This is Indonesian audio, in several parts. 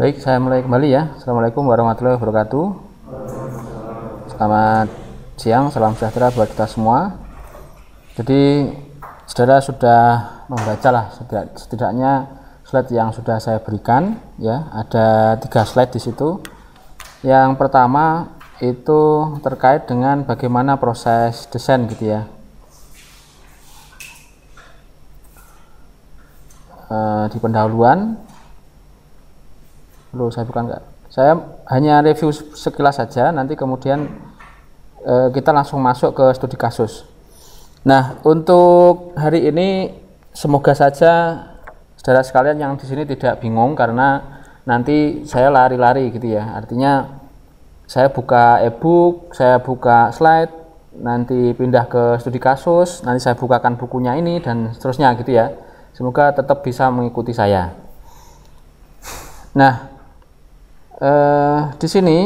Baik, saya mulai kembali ya. Assalamualaikum warahmatullahi wabarakatuh. Selamat siang, salam sejahtera buat kita semua. Jadi, saudara sudah membacalah setidaknya slide yang sudah saya berikan. Ya, ada tiga slide di situ. Yang pertama itu terkait dengan bagaimana proses desain gitu ya. Eh, di pendahuluan Loh, saya bukan enggak. Saya hanya review sekilas saja. Nanti kemudian eh, kita langsung masuk ke studi kasus. Nah, untuk hari ini semoga saja saudara sekalian yang di sini tidak bingung karena nanti saya lari-lari gitu ya. Artinya saya buka e-book, saya buka slide, nanti pindah ke studi kasus, nanti saya bukakan bukunya ini dan seterusnya gitu ya. Semoga tetap bisa mengikuti saya. Nah, eh, di sini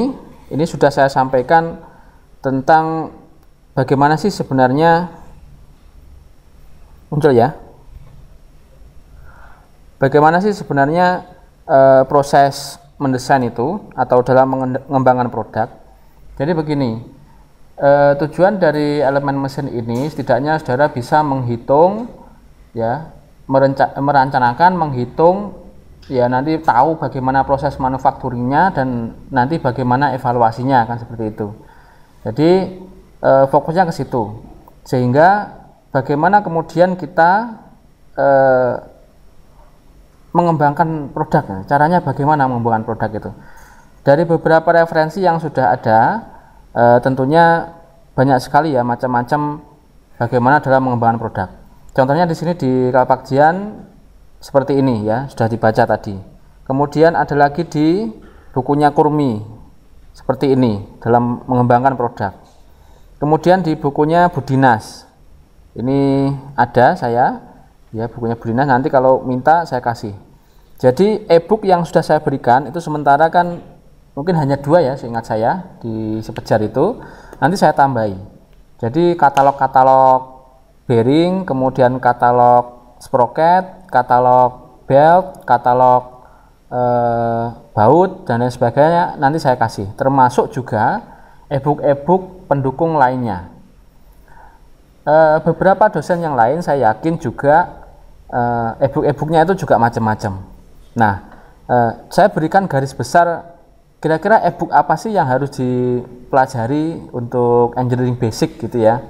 ini sudah saya sampaikan tentang bagaimana sih sebenarnya muncul ya bagaimana sih sebenarnya eh, proses mendesain itu atau dalam mengembangkan produk jadi begini eh, tujuan dari elemen mesin ini setidaknya saudara bisa menghitung ya merencanakan menghitung Ya nanti tahu bagaimana proses manufakturnya dan nanti bagaimana evaluasinya akan seperti itu. Jadi e, fokusnya ke situ sehingga bagaimana kemudian kita e, mengembangkan produk. Ya. Caranya bagaimana mengembangkan produk itu. Dari beberapa referensi yang sudah ada e, tentunya banyak sekali ya macam-macam bagaimana dalam mengembangkan produk. Contohnya di sini di Kalpakjian seperti ini ya, sudah dibaca tadi. Kemudian ada lagi di bukunya Kurmi seperti ini dalam mengembangkan produk. Kemudian di bukunya Budinas. Ini ada saya ya bukunya Budinas nanti kalau minta saya kasih. Jadi e-book yang sudah saya berikan itu sementara kan mungkin hanya dua ya seingat saya di sepejar itu nanti saya tambahi. Jadi katalog-katalog bearing kemudian katalog sprocket katalog belt, katalog eh, baut dan lain sebagainya nanti saya kasih. Termasuk juga ebook-ebook pendukung lainnya. Eh, beberapa dosen yang lain saya yakin juga eh, ebook-ebooknya itu juga macam-macam. Nah, eh, saya berikan garis besar kira-kira ebook apa sih yang harus dipelajari untuk engineering basic gitu ya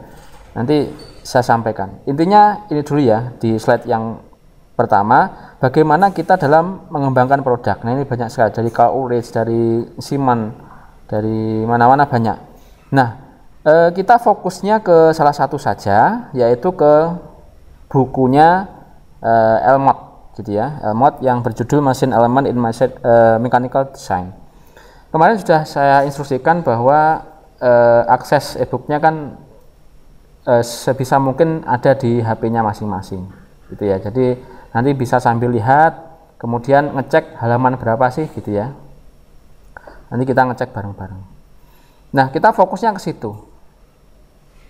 nanti saya sampaikan intinya ini dulu ya di slide yang Pertama, bagaimana kita dalam mengembangkan produk. Nah, ini banyak sekali dari Kauris, dari Siman, dari mana-mana banyak. Nah, eh, kita fokusnya ke salah satu saja, yaitu ke bukunya eh, Elmot, gitu ya. Elmot yang berjudul Mesin elemen in Mindset, eh, Mechanical Design. Kemarin sudah saya instruksikan bahwa eh, akses e-booknya kan eh, sebisa mungkin ada di HP-nya masing-masing, gitu ya. Jadi nanti bisa sambil lihat kemudian ngecek halaman berapa sih gitu ya nanti kita ngecek bareng-bareng nah kita fokusnya ke situ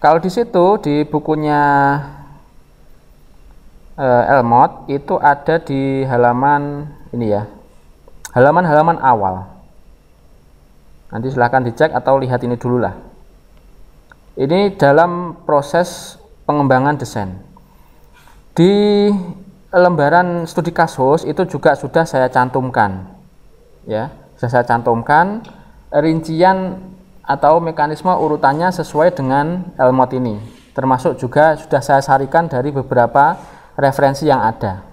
kalau di situ di bukunya eh, Elmod itu ada di halaman ini ya halaman-halaman awal nanti silahkan dicek atau lihat ini dulu lah ini dalam proses pengembangan desain di lembaran studi kasus itu juga sudah saya cantumkan ya sudah saya cantumkan rincian atau mekanisme urutannya sesuai dengan Elmot ini termasuk juga sudah saya sarikan dari beberapa referensi yang ada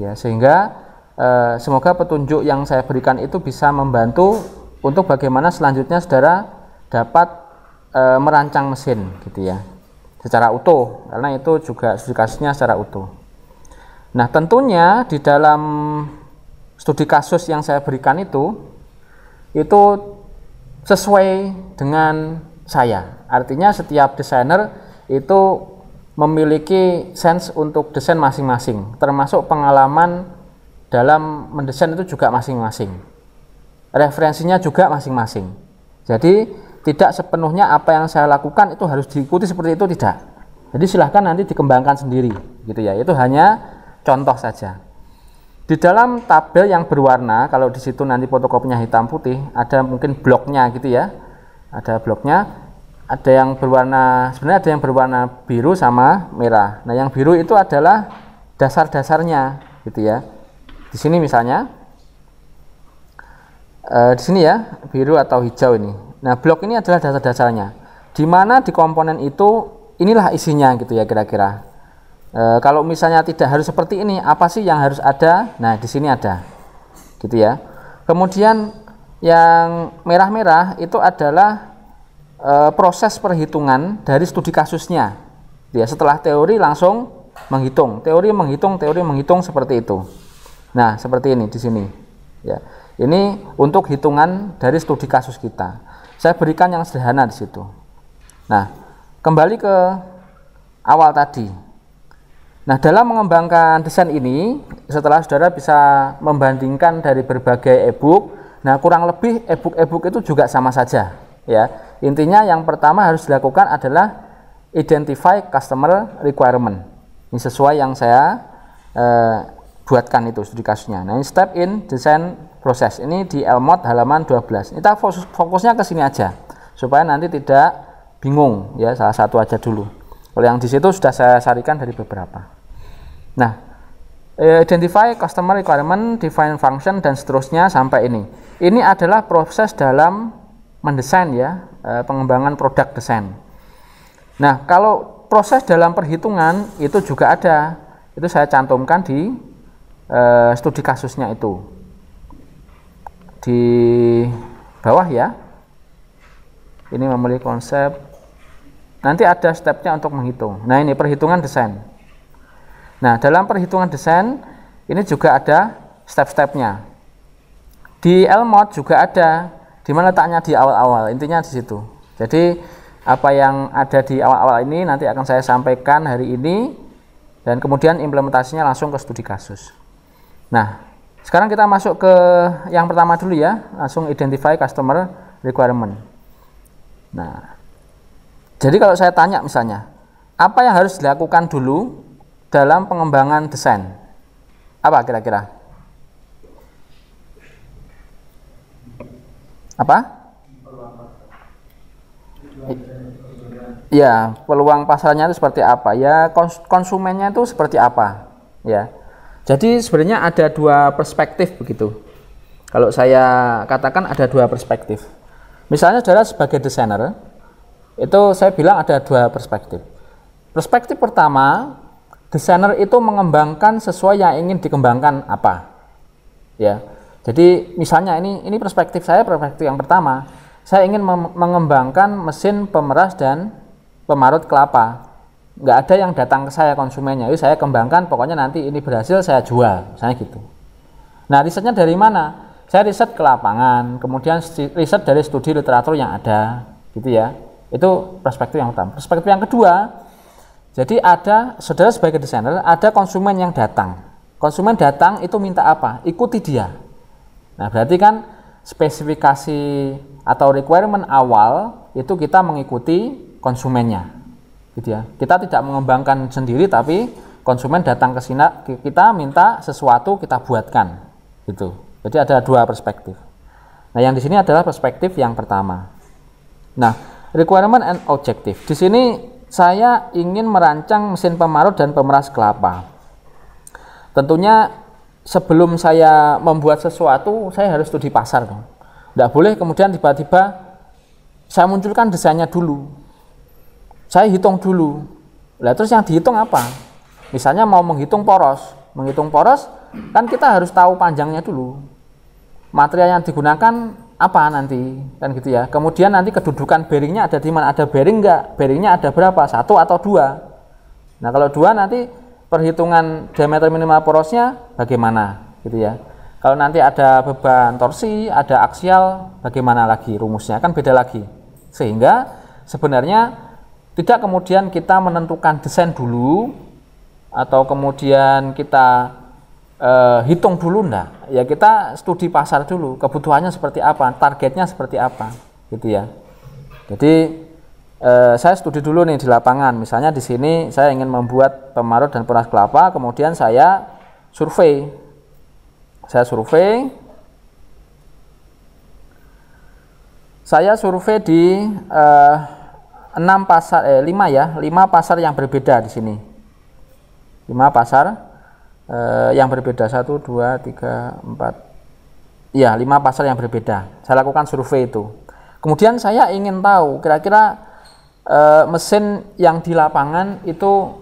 ya sehingga eh, semoga petunjuk yang saya berikan itu bisa membantu untuk bagaimana selanjutnya saudara dapat eh, merancang mesin gitu ya secara utuh karena itu juga studi kasusnya secara utuh Nah, tentunya di dalam studi kasus yang saya berikan itu itu sesuai dengan saya. Artinya setiap desainer itu memiliki sense untuk desain masing-masing, termasuk pengalaman dalam mendesain itu juga masing-masing. Referensinya juga masing-masing. Jadi tidak sepenuhnya apa yang saya lakukan itu harus diikuti seperti itu tidak. Jadi silahkan nanti dikembangkan sendiri, gitu ya. Itu hanya Contoh saja. Di dalam tabel yang berwarna, kalau di situ nanti fotokopinya hitam putih, ada mungkin bloknya gitu ya. Ada bloknya, ada yang berwarna, sebenarnya ada yang berwarna biru sama merah. Nah, yang biru itu adalah dasar-dasarnya gitu ya. Di sini misalnya, e, di sini ya, biru atau hijau ini. Nah, blok ini adalah dasar-dasarnya. Di mana di komponen itu, inilah isinya gitu ya kira-kira e, kalau misalnya tidak harus seperti ini apa sih yang harus ada nah di sini ada gitu ya kemudian yang merah-merah itu adalah e, proses perhitungan dari studi kasusnya gitu ya setelah teori langsung menghitung teori menghitung teori menghitung seperti itu nah seperti ini di sini ya ini untuk hitungan dari studi kasus kita saya berikan yang sederhana di situ nah kembali ke awal tadi Nah, dalam mengembangkan desain ini, setelah saudara bisa membandingkan dari berbagai e-book, nah kurang lebih e book e itu juga sama saja, ya. Intinya yang pertama harus dilakukan adalah identify customer requirement. Ini sesuai yang saya eh, buatkan itu studi kasusnya. Nah, ini step in desain proses. Ini di elmod halaman 12. Kita fokus, fokusnya ke sini aja supaya nanti tidak bingung ya salah satu aja dulu. Kalau yang di situ sudah saya sarikan dari beberapa. Nah, e, identify customer requirement, define function dan seterusnya sampai ini. Ini adalah proses dalam mendesain ya, e, pengembangan produk desain. Nah, kalau proses dalam perhitungan itu juga ada. Itu saya cantumkan di uh, studi kasusnya itu. Di bawah ya. Ini memiliki konsep. Nanti ada stepnya untuk menghitung. Nah, ini perhitungan desain. Nah, dalam perhitungan desain ini juga ada step-stepnya. Di l LMOD juga ada di mana letaknya di awal-awal, intinya di situ. Jadi apa yang ada di awal-awal ini nanti akan saya sampaikan hari ini dan kemudian implementasinya langsung ke studi kasus. Nah, sekarang kita masuk ke yang pertama dulu ya, langsung identify customer requirement. Nah, jadi kalau saya tanya misalnya, apa yang harus dilakukan dulu dalam pengembangan desain? Apa kira-kira? Apa? Ya, peluang pasarnya itu seperti apa? Ya, konsumennya itu seperti apa? Ya. Jadi sebenarnya ada dua perspektif begitu. Kalau saya katakan ada dua perspektif. Misalnya saudara sebagai desainer, itu saya bilang ada dua perspektif. Perspektif pertama desainer itu mengembangkan sesuai yang ingin dikembangkan apa ya jadi misalnya ini ini perspektif saya perspektif yang pertama saya ingin mengembangkan mesin pemeras dan pemarut kelapa nggak ada yang datang ke saya konsumennya jadi saya kembangkan pokoknya nanti ini berhasil saya jual saya gitu nah risetnya dari mana saya riset ke lapangan kemudian riset dari studi literatur yang ada gitu ya itu perspektif yang pertama perspektif yang kedua jadi ada saudara sebagai desainer, ada konsumen yang datang. Konsumen datang itu minta apa? Ikuti dia. Nah, berarti kan spesifikasi atau requirement awal itu kita mengikuti konsumennya. Gitu ya. Kita tidak mengembangkan sendiri tapi konsumen datang ke sini kita minta sesuatu kita buatkan. Gitu. Jadi ada dua perspektif. Nah, yang di sini adalah perspektif yang pertama. Nah, requirement and objective. Di sini saya ingin merancang mesin pemarut dan pemeras kelapa. Tentunya sebelum saya membuat sesuatu, saya harus studi pasar. Tidak boleh kemudian tiba-tiba saya munculkan desainnya dulu. Saya hitung dulu. Lalu terus yang dihitung apa? Misalnya mau menghitung poros. Menghitung poros, kan kita harus tahu panjangnya dulu. Material yang digunakan apa nanti kan gitu ya kemudian nanti kedudukan bearingnya ada di mana ada bearing enggak bearingnya ada berapa satu atau dua nah kalau dua nanti perhitungan diameter minimal porosnya bagaimana gitu ya kalau nanti ada beban torsi ada aksial bagaimana lagi rumusnya kan beda lagi sehingga sebenarnya tidak kemudian kita menentukan desain dulu atau kemudian kita uh, hitung dulu ndak ya kita studi pasar dulu kebutuhannya seperti apa targetnya seperti apa gitu ya jadi uh, saya studi dulu nih di lapangan misalnya di sini saya ingin membuat pemarut dan peras kelapa kemudian saya survei saya survei saya survei di uh, eh, 6 pasar eh 5 ya, 5 pasar yang berbeda di sini. 5 pasar eh, yang berbeda satu dua tiga empat ya lima pasar yang berbeda saya lakukan survei itu kemudian saya ingin tahu kira-kira eh, mesin yang di lapangan itu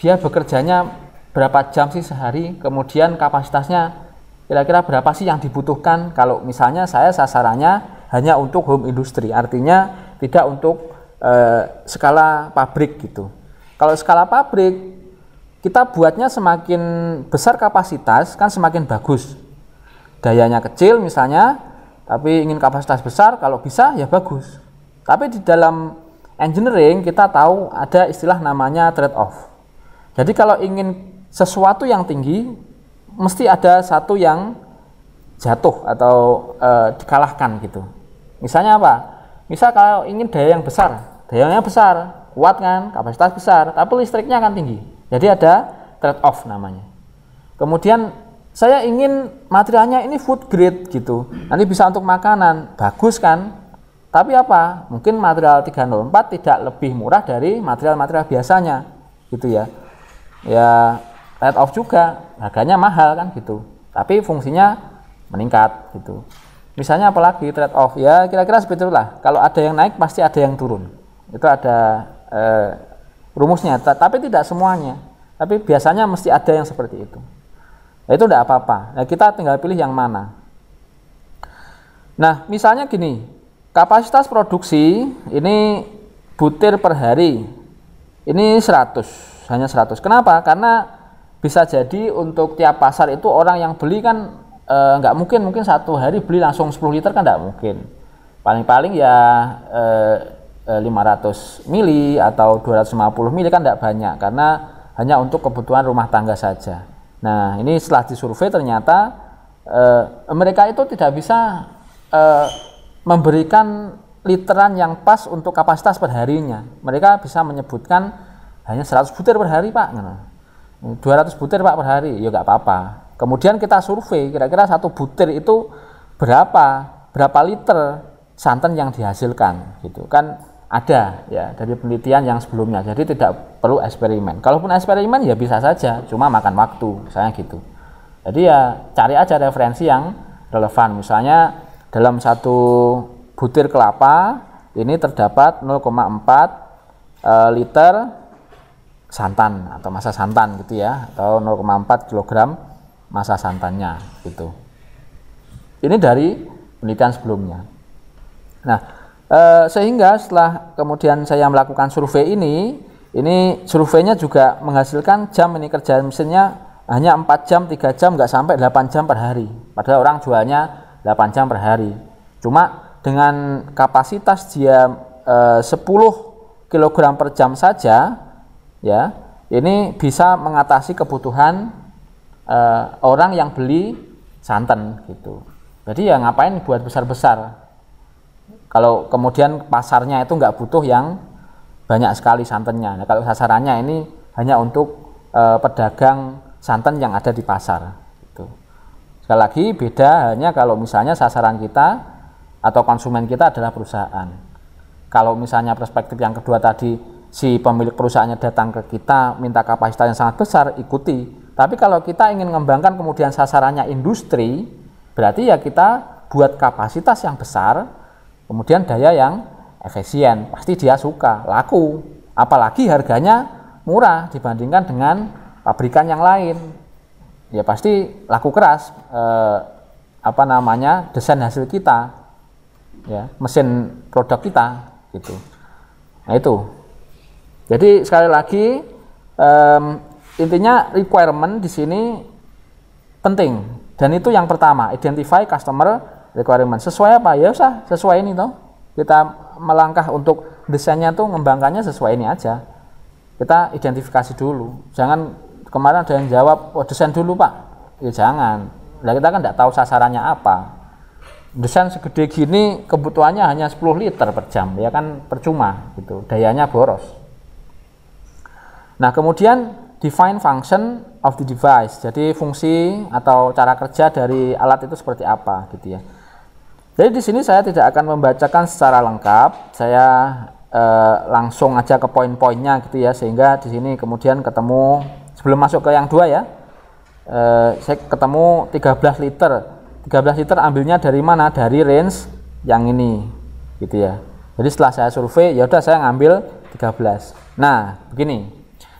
dia bekerjanya berapa jam sih sehari kemudian kapasitasnya kira-kira berapa sih yang dibutuhkan kalau misalnya saya sasarannya hanya untuk home industry artinya tidak untuk eh, skala pabrik gitu kalau skala pabrik kita buatnya semakin besar kapasitas kan semakin bagus dayanya kecil misalnya tapi ingin kapasitas besar kalau bisa ya bagus tapi di dalam engineering kita tahu ada istilah namanya trade off jadi kalau ingin sesuatu yang tinggi mesti ada satu yang jatuh atau e, dikalahkan gitu misalnya apa misal kalau ingin daya yang besar dayanya besar kuat kan kapasitas besar tapi listriknya akan tinggi jadi ada trade off namanya. Kemudian saya ingin materialnya ini food grade gitu. Nanti bisa untuk makanan. Bagus kan? Tapi apa? Mungkin material 304 tidak lebih murah dari material-material biasanya gitu ya. Ya trade off juga, harganya mahal kan gitu. Tapi fungsinya meningkat gitu. Misalnya apalagi trade off ya kira-kira seperti itulah. Kalau ada yang naik pasti ada yang turun. Itu ada eh, rumusnya, tapi tidak semuanya. Tapi biasanya mesti ada yang seperti itu. Nah, itu tidak apa-apa. Nah, kita tinggal pilih yang mana. Nah, misalnya gini, kapasitas produksi ini butir per hari. Ini 100, hanya 100. Kenapa? Karena bisa jadi untuk tiap pasar itu orang yang beli kan e, mungkin mungkin satu hari beli langsung 10 liter kan nggak mungkin paling-paling ya e, 500 eh, mili atau 250 mili kan tidak banyak karena hanya untuk kebutuhan rumah tangga saja. Nah ini setelah disurvei ternyata eh, mereka itu tidak bisa eh, memberikan literan yang pas untuk kapasitas perharinya. Mereka bisa menyebutkan hanya 100 butir per hari pak, 200 butir pak per hari, ya nggak apa-apa. Kemudian kita survei kira-kira satu butir itu berapa berapa liter santan yang dihasilkan gitu kan ada ya dari penelitian yang sebelumnya. Jadi tidak perlu eksperimen. Kalaupun eksperimen ya bisa saja, cuma makan waktu, misalnya gitu. Jadi ya cari aja referensi yang relevan. Misalnya dalam satu butir kelapa ini terdapat 0,4 eh, liter santan atau masa santan gitu ya atau 0,4 kg masa santannya gitu. Ini dari penelitian sebelumnya. Nah, Eh, sehingga setelah kemudian saya melakukan survei ini, ini surveinya juga menghasilkan jam ini kerja mesinnya hanya 4 jam, 3 jam, nggak sampai 8 jam per hari. Padahal orang jualnya 8 jam per hari. Cuma dengan kapasitas dia e, 10 kg per jam saja, ya ini bisa mengatasi kebutuhan e, orang yang beli santan gitu. Jadi ya ngapain buat besar-besar kalau kemudian pasarnya itu nggak butuh yang banyak sekali santannya. Nah, kalau sasarannya ini hanya untuk e, pedagang santan yang ada di pasar. Gitu. Sekali lagi beda hanya kalau misalnya sasaran kita atau konsumen kita adalah perusahaan. Kalau misalnya perspektif yang kedua tadi si pemilik perusahaannya datang ke kita minta kapasitas yang sangat besar ikuti. Tapi kalau kita ingin mengembangkan kemudian sasarannya industri, berarti ya kita buat kapasitas yang besar Kemudian daya yang efisien, pasti dia suka, laku. Apalagi harganya murah dibandingkan dengan pabrikan yang lain. Ya pasti laku keras eh, apa namanya desain hasil kita, ya mesin produk kita gitu. Nah itu. Jadi sekali lagi um, intinya requirement di sini penting dan itu yang pertama identify customer requirement sesuai apa ya usah sesuai ini toh kita melangkah untuk desainnya tuh ngembangkannya sesuai ini aja kita identifikasi dulu jangan kemarin ada yang jawab oh, desain dulu pak ya jangan nah, kita kan tidak tahu sasarannya apa desain segede gini kebutuhannya hanya 10 liter per jam ya kan percuma gitu dayanya boros nah kemudian define function of the device jadi fungsi atau cara kerja dari alat itu seperti apa gitu ya jadi di sini saya tidak akan membacakan secara lengkap. Saya eh, langsung aja ke poin-poinnya gitu ya sehingga di sini kemudian ketemu sebelum masuk ke yang dua ya. Eh, saya ketemu 13 liter. 13 liter ambilnya dari mana? Dari range yang ini gitu ya. Jadi setelah saya survei ya udah saya ngambil 13. Nah, begini.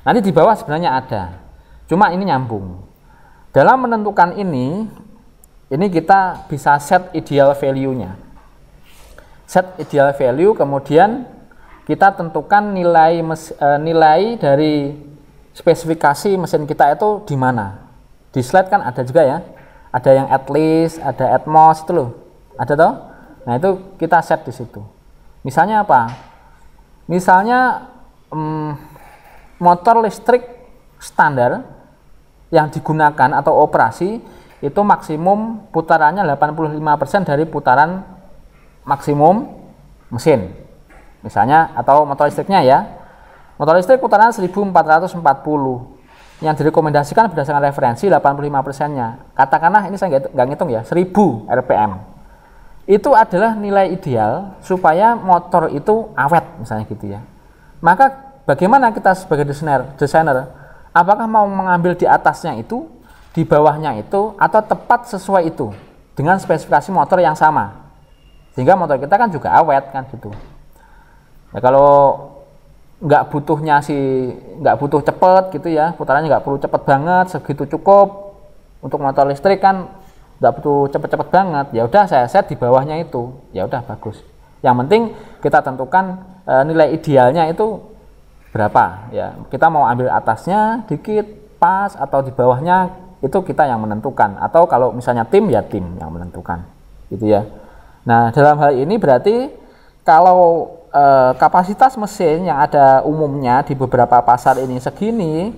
Nanti di bawah sebenarnya ada. Cuma ini nyambung. Dalam menentukan ini ini kita bisa set ideal value-nya. Set ideal value kemudian kita tentukan nilai mes, e, nilai dari spesifikasi mesin kita itu di mana. Di slide kan ada juga ya. Ada yang at least, ada at most itu loh. Ada toh? Nah, itu kita set di situ. Misalnya apa? Misalnya mm, motor listrik standar yang digunakan atau operasi itu maksimum putarannya 85% dari putaran maksimum mesin. Misalnya atau motor listriknya ya. Motor listrik putaran 1440. Yang direkomendasikan berdasarkan referensi 85%-nya. Katakanlah ini saya nggak ngitung ya, 1000 RPM. Itu adalah nilai ideal supaya motor itu awet misalnya gitu ya. Maka bagaimana kita sebagai desainer, desainer apakah mau mengambil di atasnya itu di bawahnya itu atau tepat sesuai itu dengan spesifikasi motor yang sama sehingga motor kita kan juga awet kan gitu ya kalau nggak butuhnya si nggak butuh cepet gitu ya putarannya nggak perlu cepet banget segitu cukup untuk motor listrik kan nggak butuh cepet-cepet banget ya udah saya set di bawahnya itu ya udah bagus yang penting kita tentukan e, nilai idealnya itu berapa ya kita mau ambil atasnya dikit pas atau di bawahnya itu kita yang menentukan atau kalau misalnya tim ya tim yang menentukan gitu ya nah dalam hal ini berarti kalau e, kapasitas mesin yang ada umumnya di beberapa pasar ini segini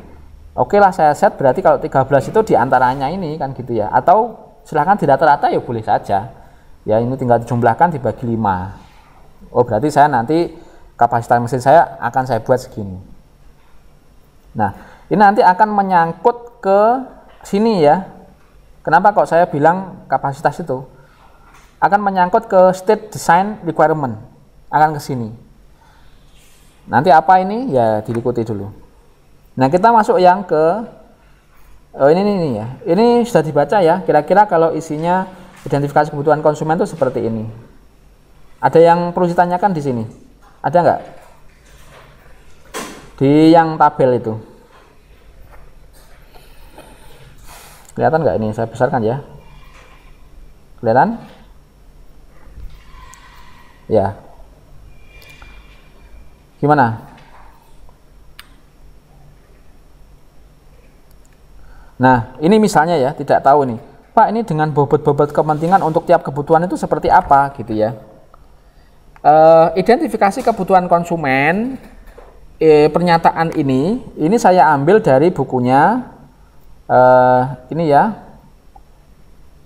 oke lah saya set berarti kalau 13 itu diantaranya ini kan gitu ya atau silahkan rata rata ya boleh saja ya ini tinggal dijumlahkan dibagi 5 oh berarti saya nanti kapasitas mesin saya akan saya buat segini nah ini nanti akan menyangkut ke sini ya. Kenapa kok saya bilang kapasitas itu akan menyangkut ke state design requirement akan ke sini. Nanti apa ini ya diikuti dulu. Nah kita masuk yang ke oh ini ini, ini ya. Ini sudah dibaca ya. Kira-kira kalau isinya identifikasi kebutuhan konsumen itu seperti ini. Ada yang perlu ditanyakan di sini? Ada nggak? Di yang tabel itu. Kelihatan nggak ini? Saya besarkan ya. Kelihatan? Ya. Gimana? Nah, ini misalnya ya, tidak tahu nih. Pak, ini dengan bobot-bobot kepentingan untuk tiap kebutuhan itu seperti apa gitu ya. Uh, identifikasi kebutuhan konsumen, eh, pernyataan ini, ini saya ambil dari bukunya uh, ini ya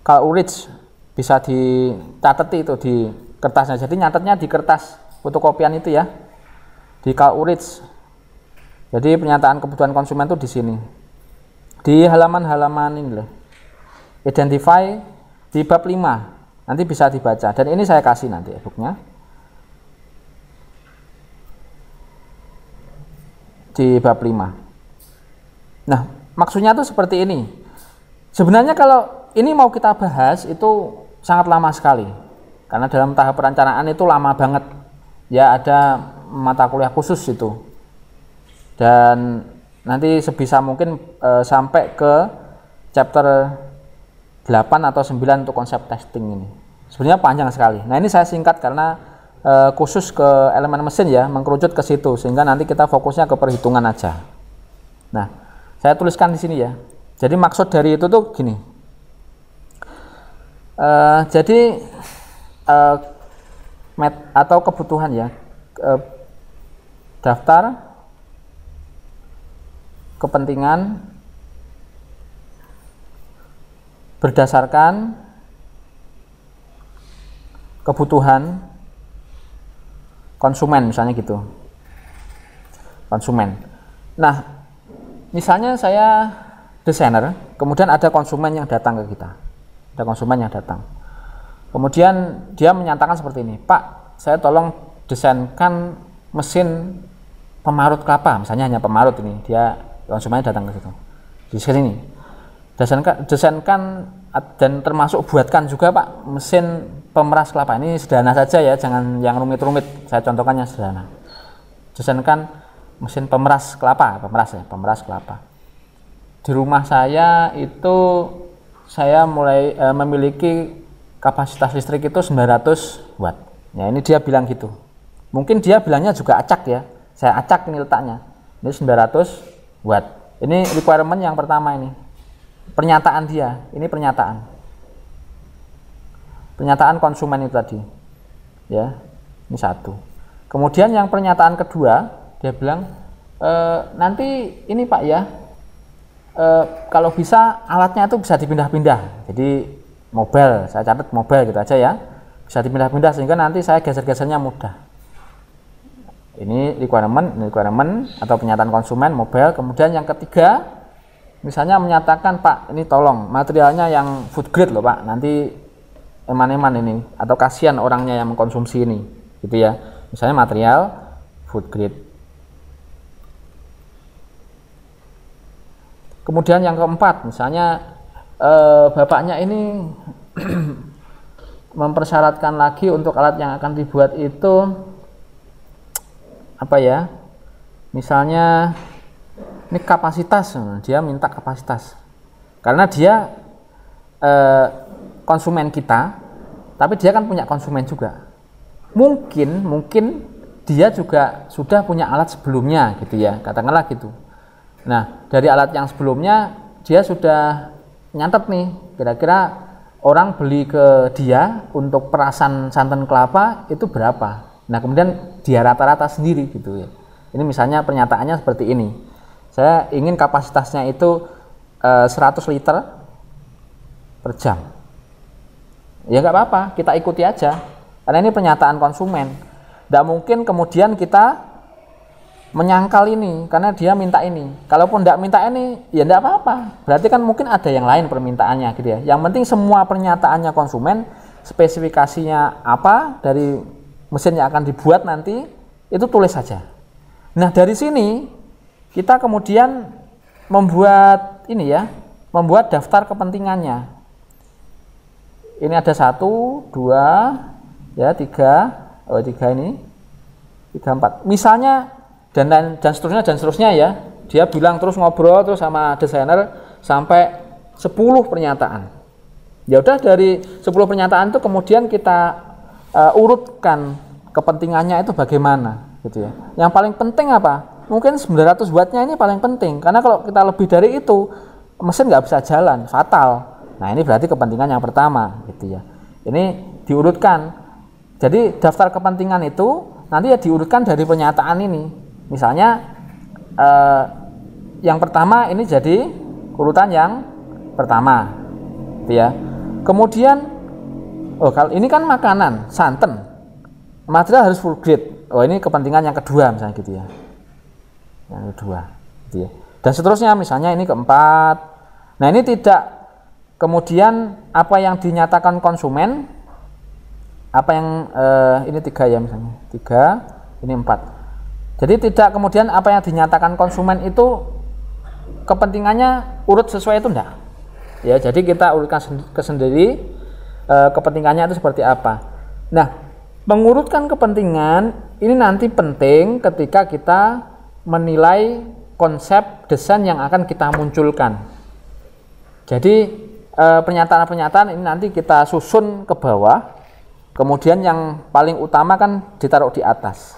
kalau rich bisa dicatat itu di kertasnya jadi nyatetnya di kertas fotokopian itu ya di Kalurich jadi pernyataan kebutuhan konsumen itu di sini di halaman-halaman ini loh identify di bab 5 nanti bisa dibaca dan ini saya kasih nanti e-booknya di bab 5 nah maksudnya tuh seperti ini. Sebenarnya kalau ini mau kita bahas itu sangat lama sekali. Karena dalam tahap perencanaan itu lama banget. Ya ada mata kuliah khusus itu. Dan nanti sebisa mungkin e, sampai ke chapter 8 atau 9 untuk konsep testing ini. Sebenarnya panjang sekali. Nah, ini saya singkat karena e, khusus ke elemen mesin ya, mengkerucut ke situ sehingga nanti kita fokusnya ke perhitungan aja. Nah, saya tuliskan di sini ya. Jadi maksud dari itu tuh gini. Uh, jadi uh, met atau kebutuhan ya uh, daftar kepentingan berdasarkan kebutuhan konsumen misalnya gitu konsumen nah misalnya saya desainer, kemudian ada konsumen yang datang ke kita. Ada konsumen yang datang. Kemudian dia menyatakan seperti ini, "Pak, saya tolong desainkan mesin pemarut kelapa." Misalnya hanya pemarut ini, dia konsumennya datang ke situ. Di sini. Desainkan, desainkan dan termasuk buatkan juga Pak mesin pemeras kelapa ini sederhana saja ya jangan yang rumit-rumit saya contohkan yang sederhana desainkan mesin pemeras kelapa, pemeras ya, pemeras kelapa. Di rumah saya itu saya mulai e, memiliki kapasitas listrik itu 900 watt. Ya ini dia bilang gitu. Mungkin dia bilangnya juga acak ya. Saya acak ini letaknya. Ini 900 watt. Ini requirement yang pertama ini. Pernyataan dia. Ini pernyataan. Pernyataan konsumen itu tadi. Ya. Ini satu. Kemudian yang pernyataan kedua dia bilang e, nanti ini pak ya e, kalau bisa alatnya itu bisa dipindah-pindah jadi mobile saya catat mobile gitu aja ya bisa dipindah-pindah sehingga nanti saya geser-gesernya mudah ini requirement ini requirement atau pernyataan konsumen mobile kemudian yang ketiga misalnya menyatakan pak ini tolong materialnya yang food grade loh pak nanti eman-eman ini atau kasihan orangnya yang mengkonsumsi ini gitu ya misalnya material food grade Kemudian yang keempat, misalnya eh, bapaknya ini mempersyaratkan lagi untuk alat yang akan dibuat itu apa ya? Misalnya ini kapasitas, dia minta kapasitas. Karena dia eh, konsumen kita, tapi dia kan punya konsumen juga. Mungkin mungkin dia juga sudah punya alat sebelumnya gitu ya, katakanlah gitu Nah, dari alat yang sebelumnya dia sudah nyantet nih, kira-kira orang beli ke dia untuk perasan santan kelapa itu berapa. Nah, kemudian dia rata-rata sendiri gitu ya. Ini misalnya pernyataannya seperti ini. Saya ingin kapasitasnya itu 100 eh, liter per jam. Ya nggak apa-apa, kita ikuti aja. Karena ini pernyataan konsumen. Tidak mungkin kemudian kita menyangkal ini karena dia minta ini. Kalaupun tidak minta ini, ya tidak apa-apa. Berarti kan mungkin ada yang lain permintaannya gitu ya. Yang penting semua pernyataannya konsumen, spesifikasinya apa dari mesin yang akan dibuat nanti, itu tulis saja. Nah dari sini kita kemudian membuat ini ya, membuat daftar kepentingannya. Ini ada satu, dua, ya tiga, oh tiga ini, tiga empat. Misalnya dan dan, dan seterusnya dan seterusnya ya dia bilang terus ngobrol terus sama desainer sampai 10 pernyataan ya udah dari 10 pernyataan itu kemudian kita uh, urutkan kepentingannya itu bagaimana gitu ya yang paling penting apa mungkin 900 wattnya ini paling penting karena kalau kita lebih dari itu mesin nggak bisa jalan fatal nah ini berarti kepentingan yang pertama gitu ya ini diurutkan jadi daftar kepentingan itu nanti ya diurutkan dari pernyataan ini Misalnya eh, yang pertama ini jadi urutan yang pertama, gitu ya. Kemudian oh kalau ini kan makanan santan, material harus full grade. Oh ini kepentingan yang kedua misalnya gitu ya, yang kedua, gitu ya. Dan seterusnya misalnya ini keempat. Nah ini tidak kemudian apa yang dinyatakan konsumen apa yang eh, ini tiga ya misalnya tiga ini empat jadi tidak kemudian apa yang dinyatakan konsumen itu kepentingannya urut sesuai itu enggak. Ya, jadi kita urutkan ke sendiri e, kepentingannya itu seperti apa. Nah, mengurutkan kepentingan ini nanti penting ketika kita menilai konsep desain yang akan kita munculkan. Jadi eh, pernyataan-pernyataan ini nanti kita susun ke bawah, kemudian yang paling utama kan ditaruh di atas.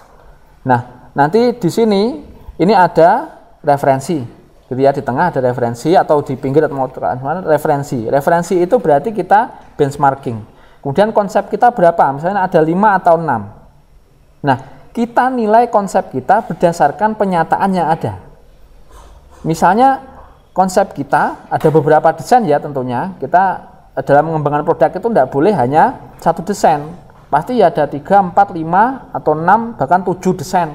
Nah, nanti di sini ini ada referensi jadi ya di tengah ada referensi atau di pinggir atau mana referensi referensi itu berarti kita benchmarking kemudian konsep kita berapa misalnya ada 5 atau 6 nah kita nilai konsep kita berdasarkan penyataan yang ada misalnya konsep kita ada beberapa desain ya tentunya kita eh, dalam mengembangkan produk itu tidak boleh hanya satu desain pasti ya ada tiga, empat, lima atau enam bahkan tujuh desain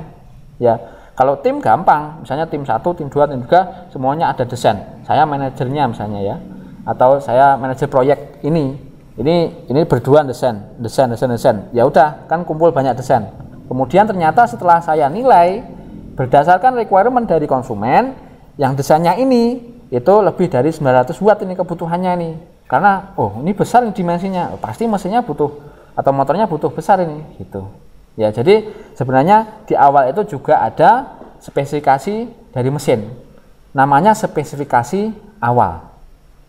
ya kalau tim gampang misalnya tim satu tim dua tim tiga semuanya ada desain saya manajernya misalnya ya atau saya manajer proyek ini ini ini berdua desain desain desain desain ya udah kan kumpul banyak desain kemudian ternyata setelah saya nilai berdasarkan requirement dari konsumen yang desainnya ini itu lebih dari 900 watt ini kebutuhannya ini karena oh ini besar dimensinya pasti mesinnya butuh atau motornya butuh besar ini gitu Ya, jadi sebenarnya di awal itu juga ada spesifikasi dari mesin. Namanya spesifikasi awal.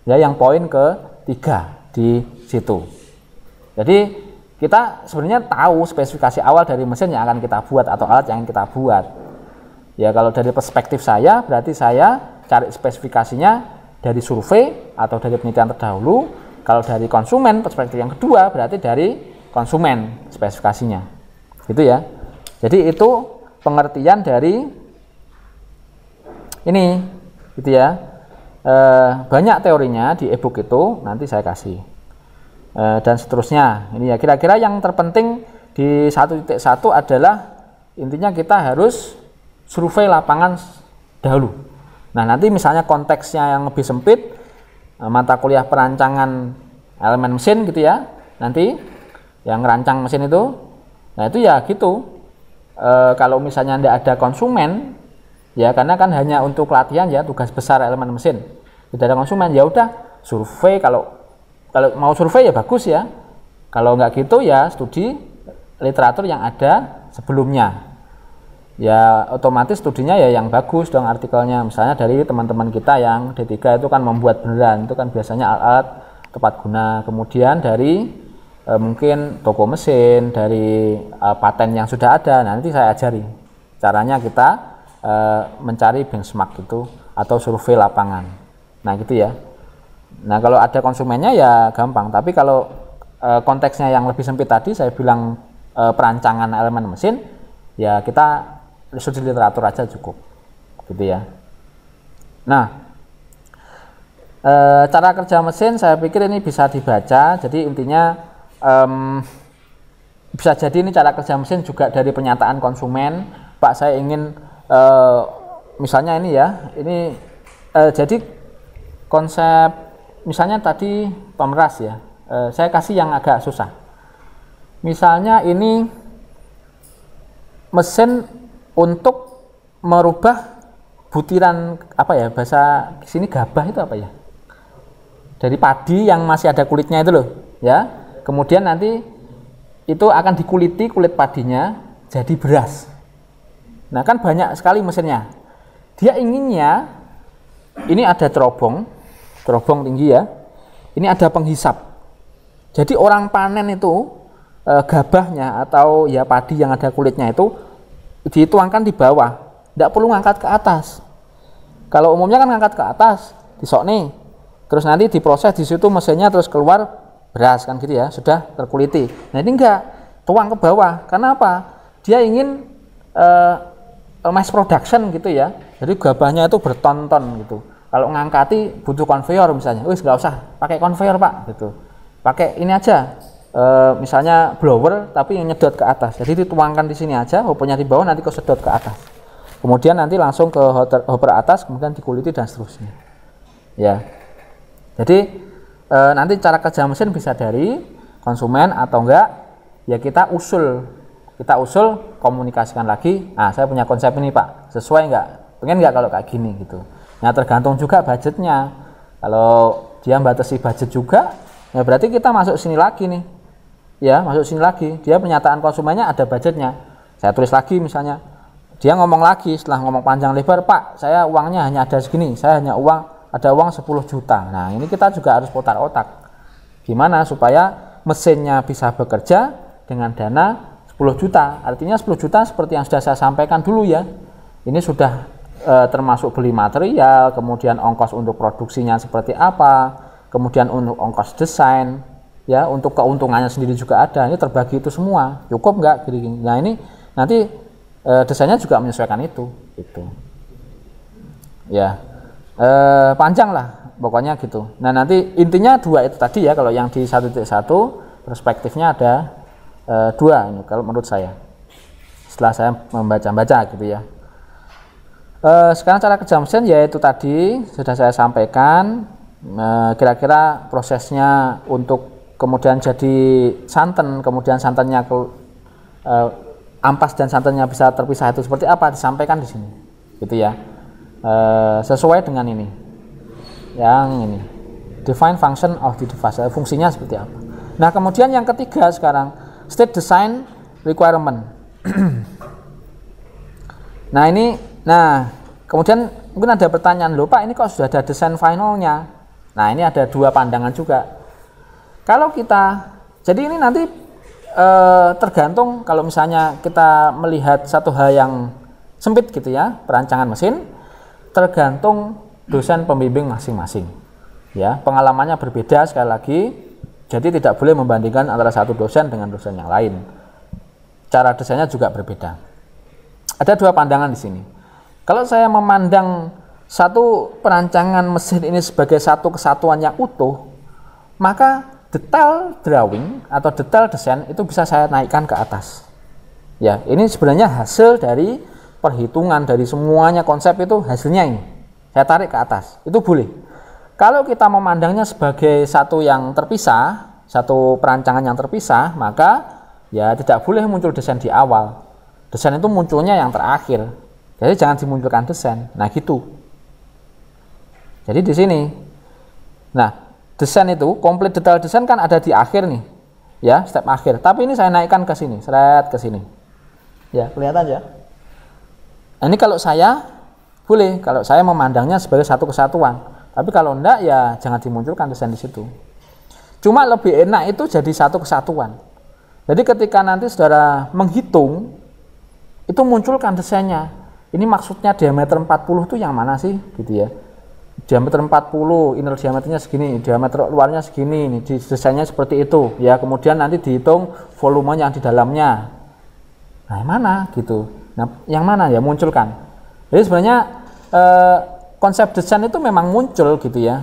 Ya, yang poin ke tiga di situ. Jadi kita sebenarnya tahu spesifikasi awal dari mesin yang akan kita buat atau alat yang kita buat. Ya, kalau dari perspektif saya berarti saya cari spesifikasinya dari survei atau dari penelitian terdahulu. Kalau dari konsumen perspektif yang kedua berarti dari konsumen spesifikasinya. Gitu ya. Jadi itu pengertian dari ini gitu ya. E, banyak teorinya di ebook itu nanti saya kasih. E, dan seterusnya. Ini ya kira-kira yang terpenting di satu titik satu adalah intinya kita harus survei lapangan dahulu. Nah, nanti misalnya konteksnya yang lebih sempit e, mata kuliah perancangan elemen mesin gitu ya. Nanti yang rancang mesin itu Nah itu ya gitu. E, kalau misalnya tidak ada konsumen, ya karena kan hanya untuk pelatihan ya tugas besar elemen mesin. Tidak ada konsumen ya udah survei kalau kalau mau survei ya bagus ya. Kalau nggak gitu ya studi literatur yang ada sebelumnya. Ya otomatis studinya ya yang bagus dong artikelnya. Misalnya dari teman-teman kita yang D3 itu kan membuat beneran itu kan biasanya alat-alat tepat guna. Kemudian dari e, mungkin toko mesin dari e, paten yang sudah ada nah, nanti saya ajari caranya kita e, mencari benchmark itu atau survei lapangan nah gitu ya nah kalau ada konsumennya ya gampang tapi kalau e, konteksnya yang lebih sempit tadi saya bilang e, perancangan elemen mesin ya kita subsidi literatur aja cukup gitu ya nah e, cara kerja mesin saya pikir ini bisa dibaca jadi intinya um, bisa jadi ini cara kerja mesin juga dari pernyataan konsumen pak saya ingin uh, misalnya ini ya ini uh, jadi konsep misalnya tadi pemeras ya uh, saya kasih yang agak susah misalnya ini mesin untuk merubah butiran apa ya bahasa sini gabah itu apa ya dari padi yang masih ada kulitnya itu loh ya Kemudian nanti itu akan dikuliti kulit padinya jadi beras. Nah, kan banyak sekali mesinnya. Dia inginnya ini ada terobong, terobong tinggi ya. Ini ada penghisap. Jadi orang panen itu e, gabahnya atau ya padi yang ada kulitnya itu dituangkan di bawah. Tidak perlu ngangkat ke atas. Kalau umumnya kan ngangkat ke atas, disok nih. Terus nanti diproses di situ mesinnya terus keluar beras kan gitu ya sudah terkuliti nah ini enggak tuang ke bawah karena apa dia ingin uh, mass production gitu ya jadi gabahnya itu bertonton gitu kalau ngangkati butuh konveyor misalnya wis nggak usah pakai konveyor pak gitu pakai ini aja e, misalnya blower tapi yang nyedot ke atas jadi dituangkan di sini aja hopernya di bawah nanti sedot ke atas kemudian nanti langsung ke hopper atas kemudian dikuliti dan seterusnya ya jadi e, nanti cara kerja mesin bisa dari konsumen atau enggak ya kita usul kita usul komunikasikan lagi nah saya punya konsep ini pak sesuai enggak pengen enggak kalau kayak gini gitu nah tergantung juga budgetnya kalau dia batasi budget juga ya berarti kita masuk sini lagi nih ya masuk sini lagi dia pernyataan konsumennya ada budgetnya saya tulis lagi misalnya dia ngomong lagi setelah ngomong panjang lebar pak saya uangnya hanya ada segini saya hanya uang ada uang 10 juta. Nah, ini kita juga harus putar otak. Gimana supaya mesinnya bisa bekerja dengan dana 10 juta. Artinya 10 juta seperti yang sudah saya sampaikan dulu ya. Ini sudah e, termasuk beli material, kemudian ongkos untuk produksinya seperti apa, kemudian untuk ongkos desain, ya untuk keuntungannya sendiri juga ada. Ini terbagi itu semua. Cukup nggak? Nah ini nanti e, desainnya juga menyesuaikan itu. Itu, Ya eh, panjang lah pokoknya gitu nah nanti intinya dua itu tadi ya kalau yang di 1.1 perspektifnya ada eh, dua ini kalau menurut saya setelah saya membaca-baca gitu ya eh, sekarang cara kerja mesin yaitu tadi sudah saya sampaikan eh, kira-kira eh, prosesnya untuk kemudian jadi santan kemudian santannya ke, eh, ampas dan santannya bisa terpisah itu seperti apa disampaikan di sini gitu ya Eh, sesuai dengan ini yang ini define function of the device eh, fungsinya seperti apa nah kemudian yang ketiga sekarang state design requirement nah ini nah kemudian mungkin ada pertanyaan lupa ini kok sudah ada desain finalnya nah ini ada dua pandangan juga kalau kita jadi ini nanti e, tergantung kalau misalnya kita melihat satu hal yang sempit gitu ya perancangan mesin tergantung dosen pembimbing masing-masing. Ya, pengalamannya berbeda sekali lagi, jadi tidak boleh membandingkan antara satu dosen dengan dosen yang lain. Cara desainnya juga berbeda. Ada dua pandangan di sini. Kalau saya memandang satu perancangan mesin ini sebagai satu kesatuan yang utuh, maka detail drawing atau detail desain itu bisa saya naikkan ke atas. Ya, ini sebenarnya hasil dari perhitungan dari semuanya konsep itu hasilnya ini. Saya tarik ke atas. Itu boleh. Kalau kita memandangnya sebagai satu yang terpisah, satu perancangan yang terpisah, maka ya tidak boleh muncul desain di awal. Desain itu munculnya yang terakhir. Jadi jangan dimunculkan desain. Nah, gitu. Jadi di sini. Nah, desain itu komplit detail desain kan ada di akhir nih. Ya, step akhir. Tapi ini saya naikkan ke sini, seret ke sini. Ya, kelihatan ya? Nah, ini kalau saya boleh, kalau saya memandangnya sebagai satu kesatuan. Tapi kalau enggak ya jangan dimunculkan desain di situ. Cuma lebih enak itu jadi satu kesatuan. Jadi ketika nanti saudara menghitung itu munculkan desainnya. Ini maksudnya diameter 40 itu yang mana sih gitu ya. Diameter 40, inner diameternya segini, diameter luarnya segini, ini desainnya seperti itu. Ya, kemudian nanti dihitung volume yang di dalamnya. Nah, mana gitu. Nah, yang mana ya munculkan. Jadi sebenarnya eh, konsep desain itu memang muncul gitu ya.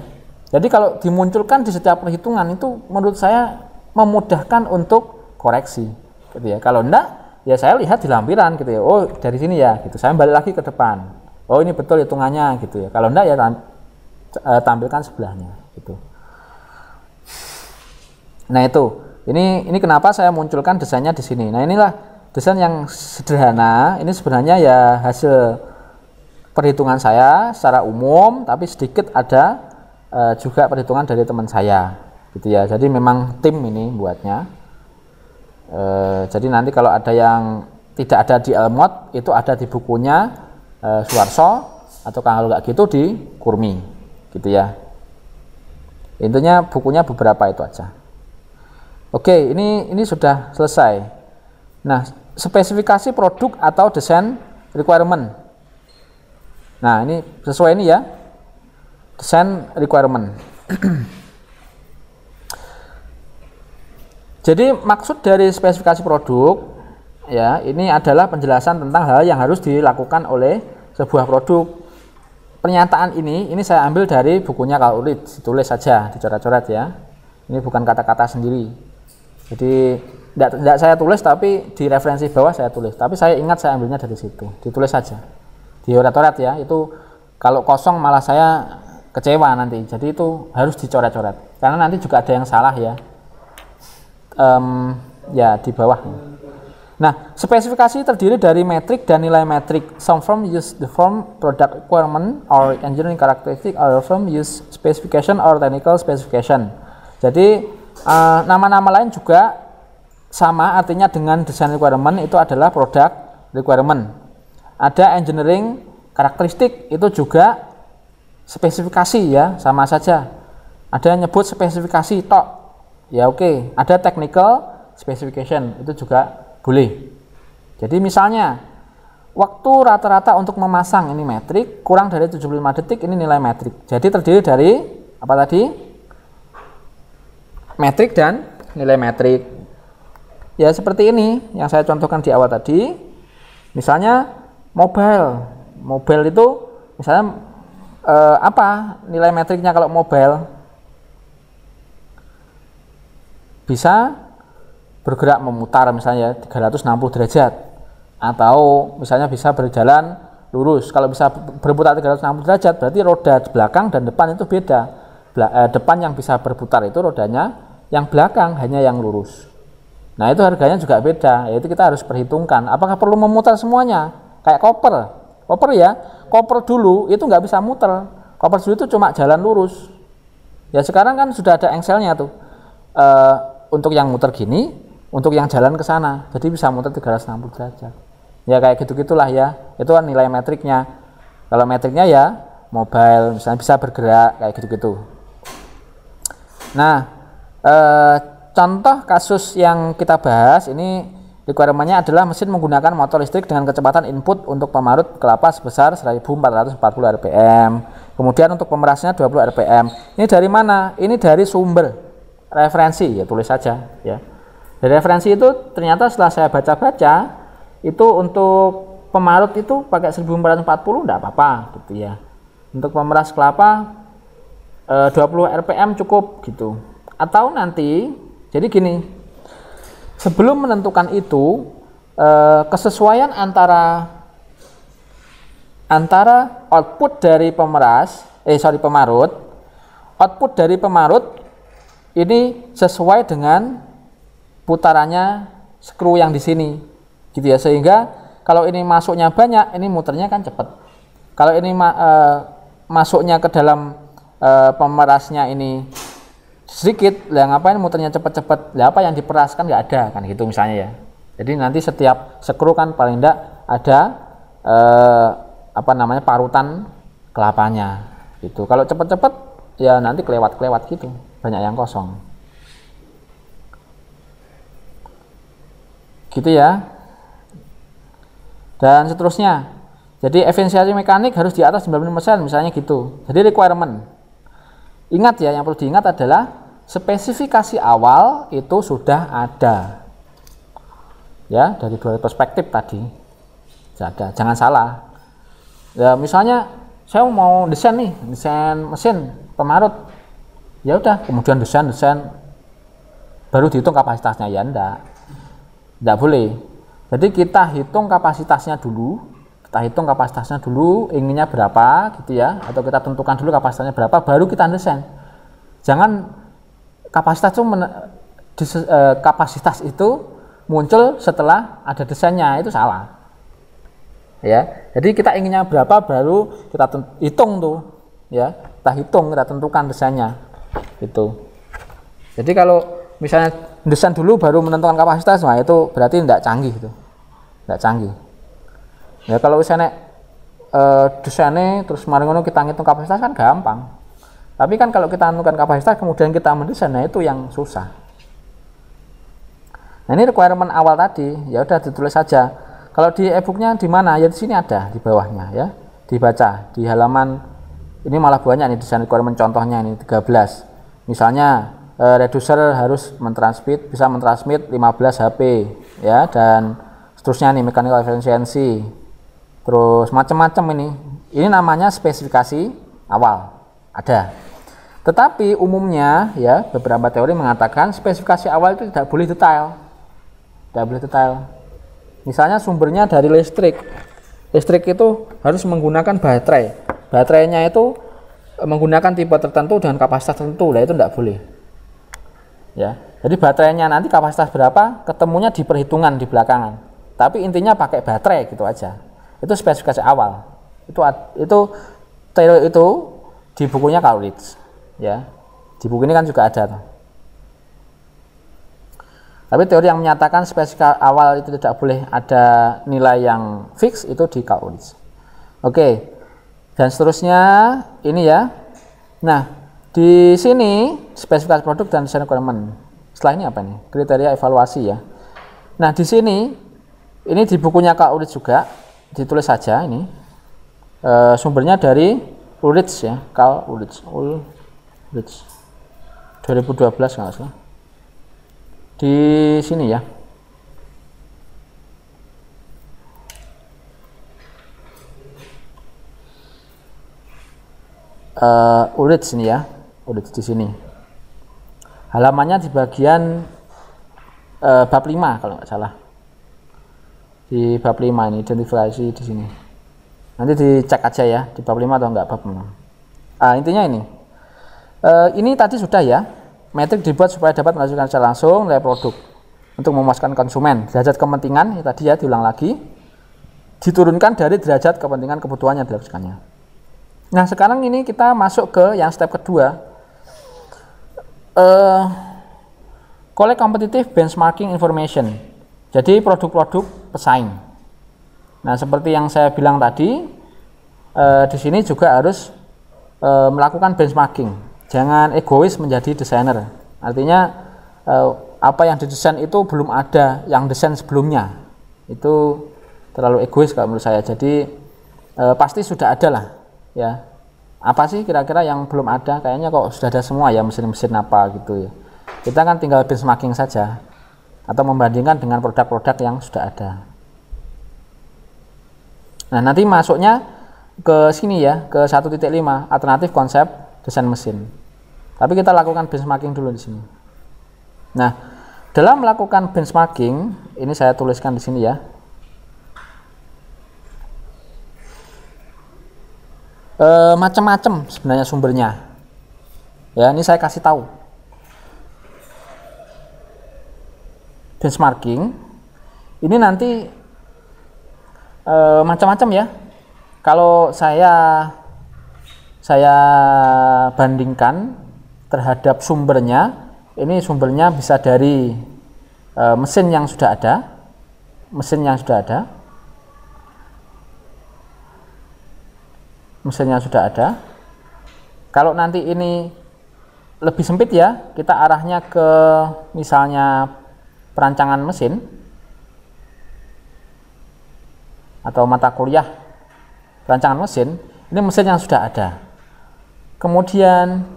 Jadi kalau dimunculkan di setiap perhitungan itu menurut saya memudahkan untuk koreksi gitu ya. Kalau enggak ya saya lihat di lampiran gitu ya. Oh, dari sini ya gitu. Saya balik lagi ke depan. Oh, ini betul hitungannya gitu ya. Kalau enggak ya eh, tampilkan sebelahnya gitu. Nah, itu. Ini ini kenapa saya munculkan desainnya di sini. Nah, inilah desain yang sederhana ini sebenarnya ya hasil perhitungan saya secara umum tapi sedikit ada e, juga perhitungan dari teman saya gitu ya jadi memang tim ini buatnya e, jadi nanti kalau ada yang tidak ada di Elmot itu ada di bukunya e, Suwarso atau kalau nggak gitu di Kurmi gitu ya intinya bukunya beberapa itu aja oke ini ini sudah selesai nah spesifikasi produk atau desain requirement. Nah, ini sesuai ini ya. Desain requirement. Jadi maksud dari spesifikasi produk ya, ini adalah penjelasan tentang hal yang harus dilakukan oleh sebuah produk. Pernyataan ini ini saya ambil dari bukunya Karl Ulrich, ditulis saja, dicoret-coret ya. Ini bukan kata-kata sendiri. Jadi tidak saya tulis tapi di referensi bawah saya tulis tapi saya ingat saya ambilnya dari situ ditulis saja di orat-orat ya itu kalau kosong malah saya kecewa nanti jadi itu harus dicoret-coret karena nanti juga ada yang salah ya um, ya di bawah nah spesifikasi terdiri dari metrik dan nilai metrik some firm use the form product requirement or engineering characteristic or firm use specification or technical specification jadi eh, nama-nama uh, nama -nama lain juga sama artinya dengan desain requirement itu adalah product requirement. Ada engineering karakteristik itu juga spesifikasi ya sama saja. Ada yang nyebut spesifikasi tok. Ya oke, okay. ada technical specification itu juga boleh. Jadi misalnya waktu rata-rata untuk memasang ini metrik kurang dari 75 detik ini nilai metrik. Jadi terdiri dari apa tadi? Metrik dan nilai metrik ya seperti ini yang saya contohkan di awal tadi misalnya mobile mobile itu misalnya eh, apa nilai metriknya kalau mobile bisa bergerak memutar misalnya 360 derajat atau misalnya bisa berjalan lurus kalau bisa berputar 360 derajat berarti roda belakang dan depan itu beda eh, depan yang bisa berputar itu rodanya yang belakang hanya yang lurus Nah itu harganya juga beda, yaitu kita harus perhitungkan apakah perlu memutar semuanya kayak koper, koper ya, koper dulu itu nggak bisa muter, koper dulu itu cuma jalan lurus. Ya sekarang kan sudah ada engselnya tuh e, untuk yang muter gini, untuk yang jalan ke sana, jadi bisa muter 360 derajat. Ya kayak gitu gitulah ya, itu kan nilai metriknya. Kalau metriknya ya mobile, misalnya bisa bergerak kayak gitu gitu. Nah. E, contoh kasus yang kita bahas ini requirementnya adalah mesin menggunakan motor listrik dengan kecepatan input untuk pemarut kelapa sebesar 1440 rpm kemudian untuk pemerasnya 20 rpm ini dari mana ini dari sumber referensi ya tulis saja ya dari referensi itu ternyata setelah saya baca-baca itu untuk pemarut itu pakai 1440 enggak apa-apa gitu ya untuk pemeras kelapa 20 eh, rpm cukup gitu atau nanti jadi gini, sebelum menentukan itu eh, kesesuaian antara antara output dari pemeras, eh sorry pemarut, output dari pemarut ini sesuai dengan putarannya skru yang di sini, gitu ya. Sehingga kalau ini masuknya banyak, ini muternya kan cepat. Kalau ini ma eh, masuknya ke dalam eh, pemerasnya ini sedikit lah ngapain muternya cepet-cepet lah apa yang diperas kan nggak ada kan gitu misalnya ya jadi nanti setiap sekru kan paling tidak ada eh, apa namanya parutan kelapanya gitu kalau cepet-cepet ya nanti kelewat-kelewat gitu banyak yang kosong gitu ya dan seterusnya jadi efisiensi mekanik harus di atas 90% misalnya gitu jadi requirement ingat ya yang perlu diingat adalah spesifikasi awal itu sudah ada. Ya, dari dua perspektif tadi. Ada. Jangan salah. Ya, misalnya saya mau desain nih, desain mesin pemarut. Ya udah, kemudian desain-desain baru dihitung kapasitasnya ya enggak. Enggak boleh. Jadi kita hitung kapasitasnya dulu, kita hitung kapasitasnya dulu inginnya berapa gitu ya atau kita tentukan dulu kapasitasnya berapa baru kita desain jangan kapasitas itu men, eh, kapasitas itu muncul setelah ada desainnya itu salah ya jadi kita inginnya berapa baru kita hitung tuh ya kita hitung kita tentukan desainnya itu jadi kalau misalnya desain dulu baru menentukan kapasitas nah itu berarti tidak canggih itu tidak canggih ya kalau misalnya uh, desainnya terus kemarin kita ngitung kapasitas kan gampang tapi kan kalau kita menentukan kapasitas kemudian kita mendesain, nah itu yang susah. Nah ini requirement awal tadi, ya udah ditulis saja. Kalau di e-booknya di mana? Ya di sini ada di bawahnya ya. Dibaca di halaman ini malah banyak nih desain requirement contohnya ini 13. Misalnya eh, reducer harus mentransmit bisa mentransmit 15 HP ya dan seterusnya nih mechanical efficiency. Terus macam-macam ini. Ini namanya spesifikasi awal. Ada. Tetapi umumnya ya beberapa teori mengatakan spesifikasi awal itu tidak boleh detail. Tidak boleh detail. Misalnya sumbernya dari listrik. Listrik itu harus menggunakan baterai. Baterainya itu eh, menggunakan tipe tertentu dengan kapasitas tertentu. Lah itu tidak boleh. Ya. Jadi baterainya nanti kapasitas berapa ketemunya di perhitungan di belakangan. Tapi intinya pakai baterai gitu aja. Itu spesifikasi awal. Itu itu teori itu di bukunya Coleridge ya di buku ini kan juga ada tapi teori yang menyatakan spesifikasi awal itu tidak boleh ada nilai yang fix itu di Kaulitz oke dan seterusnya ini ya nah di sini spesifikasi produk dan desain requirement setelah ini apa nih kriteria evaluasi ya nah di sini ini di bukunya Kak Ulit juga ditulis saja ini e, sumbernya dari Ulrich ya Kak Ulrich Ul Bridge 2012 nggak salah di sini ya uh, eh, ulit sini ya ulit di sini halamannya di bagian uh, bab 5 kalau nggak salah di bab 5 ini identifikasi di sini nanti dicek aja ya di bab 5 atau enggak bab 6 ah, intinya ini E, ini tadi sudah ya, metrik dibuat supaya dapat menghasilkan secara langsung nilai produk untuk memuaskan konsumen. Derajat kepentingan, ya tadi ya diulang lagi, diturunkan dari derajat kepentingan kebutuhan yang dilakukannya. Nah sekarang ini kita masuk ke yang step kedua. E, collect competitive benchmarking information. Jadi produk-produk pesaing. Nah seperti yang saya bilang tadi, eh, di sini juga harus melakukan benchmarking Jangan egois menjadi desainer. Artinya eh, apa yang didesain itu belum ada yang desain sebelumnya. Itu terlalu egois kalau menurut saya. Jadi eh, pasti sudah ada lah ya. Apa sih kira-kira yang belum ada? Kayaknya kok sudah ada semua ya mesin-mesin apa gitu ya. Kita kan tinggal benchmarking saja atau membandingkan dengan produk-produk yang sudah ada. Nah, nanti masuknya ke sini ya, ke 1.5 alternatif konsep desain mesin. Tapi kita lakukan benchmarking dulu di sini. Nah, dalam melakukan benchmarking, ini saya tuliskan di sini ya. E, eh, macam-macam sebenarnya sumbernya. Ya, ini saya kasih tahu. Benchmarking ini nanti e, eh, macam-macam ya. Kalau saya saya bandingkan terhadap sumbernya. Ini sumbernya bisa dari e, mesin yang sudah ada, mesin yang sudah ada, mesin yang sudah ada. Kalau nanti ini lebih sempit ya, kita arahnya ke misalnya perancangan mesin atau mata kuliah perancangan mesin. Ini mesin yang sudah ada. Kemudian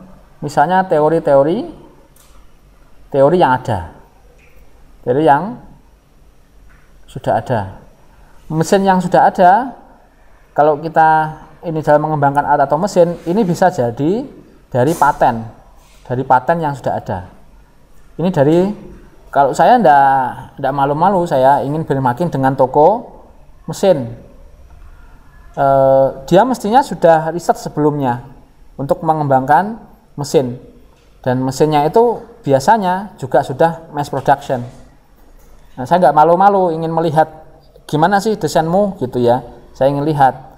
misalnya teori-teori teori yang ada teori yang sudah ada mesin yang sudah ada kalau kita ini dalam mengembangkan alat atau mesin ini bisa jadi dari paten dari paten yang sudah ada ini dari kalau saya ndak ndak malu-malu saya ingin bermakin dengan toko mesin e, dia mestinya sudah riset sebelumnya untuk mengembangkan mesin dan mesinnya itu biasanya juga sudah mass production. Nah, saya nggak malu-malu ingin melihat gimana sih desainmu gitu ya. Saya ingin lihat.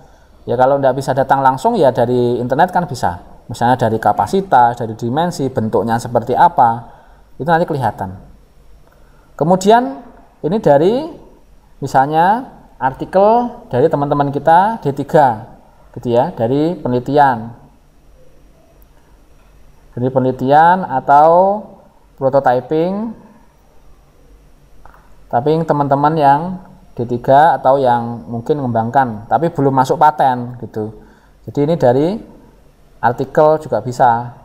Ya kalau nggak bisa datang langsung ya dari internet kan bisa. Misalnya dari kapasitas, dari dimensi, bentuknya seperti apa, itu nanti kelihatan. Kemudian ini dari misalnya artikel dari teman-teman kita D3 gitu ya, dari penelitian jadi penelitian atau prototyping tapi teman-teman yang D3 atau yang mungkin mengembangkan tapi belum masuk paten gitu. Jadi ini dari artikel juga bisa.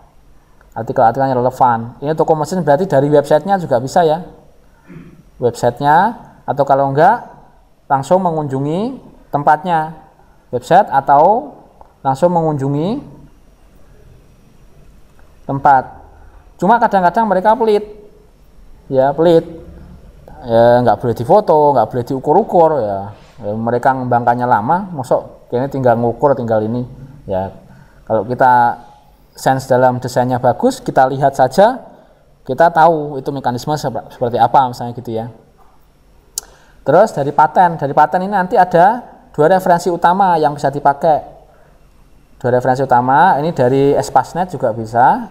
Artikel-artikel yang relevan. Ini toko mesin berarti dari websitenya juga bisa ya. Websitenya atau kalau enggak langsung mengunjungi tempatnya website atau langsung mengunjungi tempat. Cuma kadang-kadang mereka pelit, ya pelit, ya nggak boleh difoto, nggak boleh diukur-ukur ya. ya. Mereka ngembangkannya lama, mosok, kayaknya tinggal ngukur, tinggal ini. Ya kalau kita sense dalam desainnya bagus, kita lihat saja, kita tahu itu mekanisme seperti apa misalnya gitu ya. Terus dari paten, dari paten ini nanti ada dua referensi utama yang bisa dipakai dua referensi utama ini dari spasnet juga bisa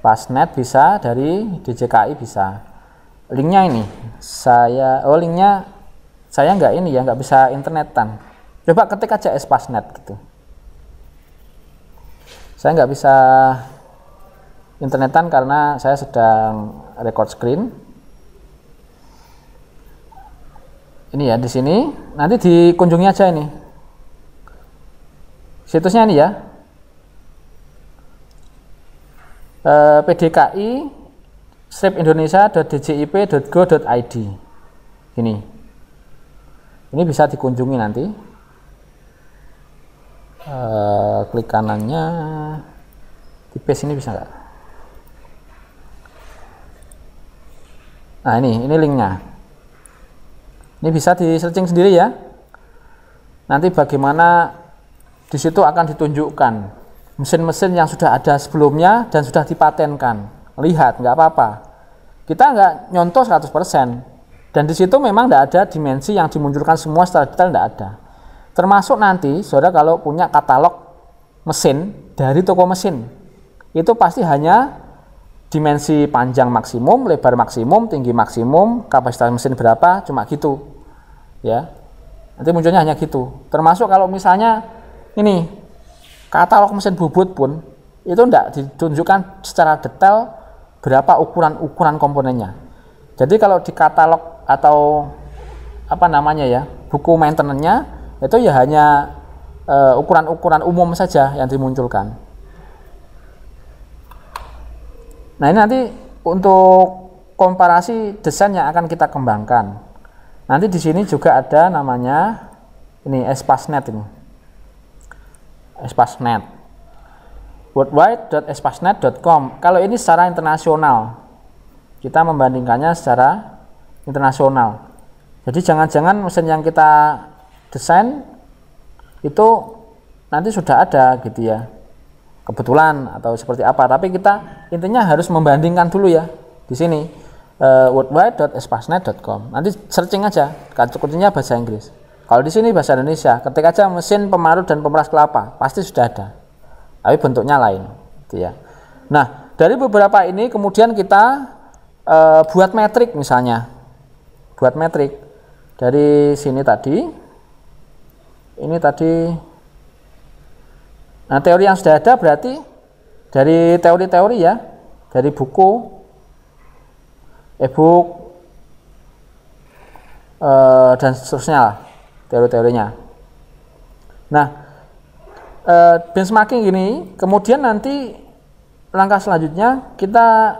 spasnet bisa dari DJKI bisa linknya ini saya oh linknya saya nggak ini ya nggak bisa internetan coba ketik aja spasnet gitu saya nggak bisa internetan karena saya sedang record screen ini ya di sini nanti dikunjungi aja ini situsnya ini ya e, pdki id, ini ini bisa dikunjungi nanti e, klik kanannya di base ini bisa nggak nah ini ini linknya ini bisa di searching sendiri ya nanti bagaimana di situ akan ditunjukkan mesin-mesin yang sudah ada sebelumnya dan sudah dipatenkan. Lihat, nggak apa-apa. Kita nggak nyontoh 100%. Dan di situ memang nggak ada dimensi yang dimunculkan semua secara detail, nggak ada. Termasuk nanti, saudara kalau punya katalog mesin dari toko mesin, itu pasti hanya dimensi panjang maksimum, lebar maksimum, tinggi maksimum, kapasitas mesin berapa, cuma gitu. Ya, nanti munculnya hanya gitu. Termasuk kalau misalnya ini katalog mesin bubut pun itu tidak ditunjukkan secara detail berapa ukuran-ukuran komponennya. Jadi kalau di katalog atau apa namanya ya buku maintenance-nya itu ya hanya eh, ukuran-ukuran uh, umum saja yang dimunculkan. Nah ini nanti untuk komparasi desain yang akan kita kembangkan. Nanti di sini juga ada namanya ini espasnet ini espasnet worldwide.espasnet.com kalau ini secara internasional kita membandingkannya secara internasional jadi jangan-jangan mesin yang kita desain itu nanti sudah ada gitu ya kebetulan atau seperti apa tapi kita intinya harus membandingkan dulu ya di sini uh, eh, worldwide.espasnet.com nanti searching aja kata kuncinya bahasa Inggris kalau di sini bahasa Indonesia, ketik aja mesin pemarut dan pemeras kelapa, pasti sudah ada. Tapi bentuknya lain, gitu ya. Nah, dari beberapa ini kemudian kita e, buat metrik misalnya. Buat metrik. Dari sini tadi ini tadi Nah, teori yang sudah ada berarti dari teori-teori ya, dari buku e-book eh, dan seterusnya lah teori-teorinya. Nah, eh, benchmarking ini kemudian nanti langkah selanjutnya kita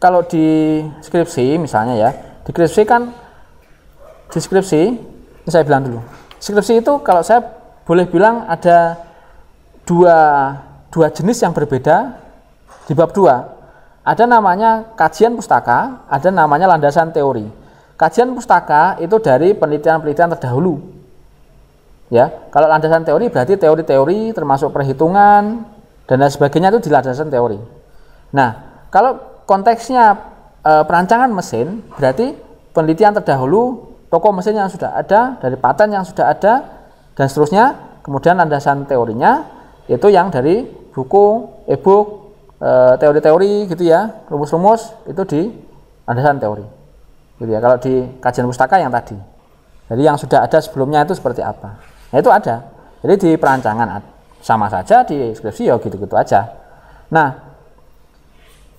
kalau di skripsi misalnya ya, di skripsi kan di skripsi ini saya bilang dulu. Skripsi itu kalau saya boleh bilang ada dua dua jenis yang berbeda di bab dua. Ada namanya kajian pustaka, ada namanya landasan teori. Kajian pustaka itu dari penelitian-penelitian terdahulu. Ya, kalau landasan teori berarti teori-teori termasuk perhitungan dan lain sebagainya itu di landasan teori. Nah, kalau konteksnya e, perancangan mesin berarti penelitian terdahulu toko mesin yang sudah ada, dari paten yang sudah ada dan seterusnya, kemudian landasan teorinya itu yang dari buku, e-book, e, book teori teori gitu ya, rumus-rumus itu di landasan teori. Gitu ya. Kalau di kajian pustaka yang tadi. Jadi yang sudah ada sebelumnya itu seperti apa? Nah, itu ada. Jadi di perancangan sama saja di deskripsi ya gitu-gitu aja. Nah,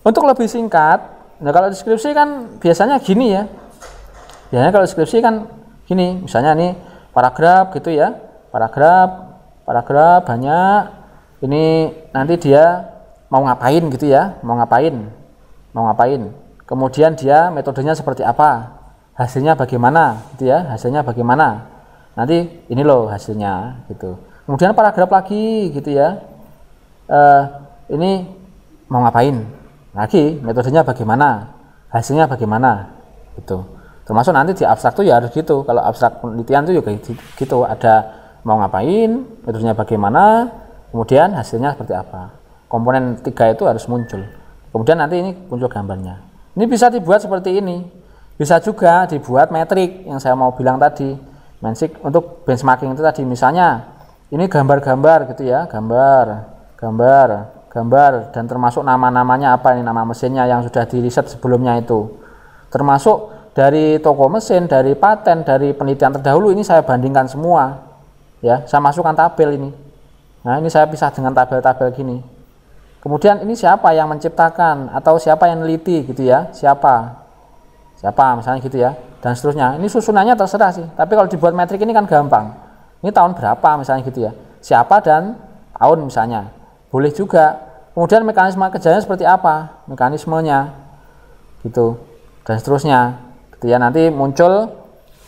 untuk lebih singkat, nah kalau deskripsi kan biasanya gini ya. Biasanya kalau deskripsi kan gini, misalnya nih paragraf gitu ya. Paragraf, paragraf banyak. Ini nanti dia mau ngapain gitu ya, mau ngapain. Mau ngapain kemudian dia metodenya seperti apa hasilnya bagaimana gitu ya hasilnya bagaimana nanti ini loh hasilnya gitu kemudian paragraf lagi gitu ya eh, ini mau ngapain lagi metodenya bagaimana hasilnya bagaimana gitu termasuk nanti di abstrak tuh ya harus gitu kalau abstrak penelitian tuh juga gitu, gitu. ada mau ngapain metodenya bagaimana kemudian hasilnya seperti apa komponen tiga itu harus muncul kemudian nanti ini muncul gambarnya ini bisa dibuat seperti ini. Bisa juga dibuat metrik yang saya mau bilang tadi. Mensik untuk benchmarking itu tadi misalnya ini gambar-gambar gitu ya, gambar, gambar, gambar dan termasuk nama-namanya apa ini nama mesinnya yang sudah di riset sebelumnya itu. Termasuk dari toko mesin, dari paten, dari penelitian terdahulu ini saya bandingkan semua. Ya, saya masukkan tabel ini. Nah, ini saya pisah dengan tabel-tabel gini. Kemudian ini siapa yang menciptakan atau siapa yang neliti gitu ya? Siapa? Siapa misalnya gitu ya? Dan seterusnya. Ini susunannya terserah sih. Tapi kalau dibuat metrik ini kan gampang. Ini tahun berapa misalnya gitu ya? Siapa dan tahun misalnya. Boleh juga. Kemudian mekanisme kerjanya seperti apa? Mekanismenya gitu dan seterusnya. Gitu ya nanti muncul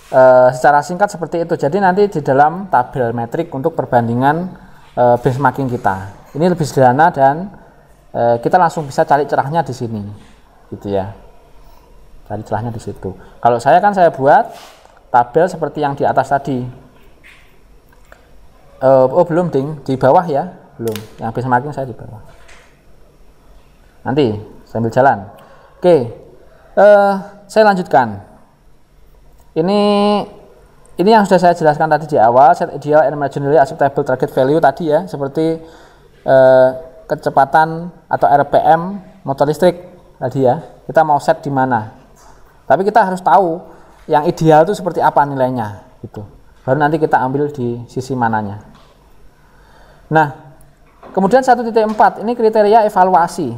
e, secara singkat seperti itu. Jadi nanti di dalam tabel metrik untuk perbandingan e, benchmarking kita. Ini lebih sederhana dan Eh, kita langsung bisa cari cerahnya di sini gitu ya cari cerahnya di situ kalau saya kan saya buat tabel seperti yang di atas tadi uh, oh belum ding di bawah ya belum yang bisa makin saya di bawah nanti sambil jalan oke eh, saya lanjutkan ini ini yang sudah saya jelaskan tadi di awal set ideal and imaginary acceptable target value tadi ya seperti uh, kecepatan atau RPM motor listrik tadi ya. Kita mau set di mana. Tapi kita harus tahu yang ideal itu seperti apa nilainya gitu. Baru nanti kita ambil di sisi mananya. Nah, kemudian 1.4 ini kriteria evaluasi.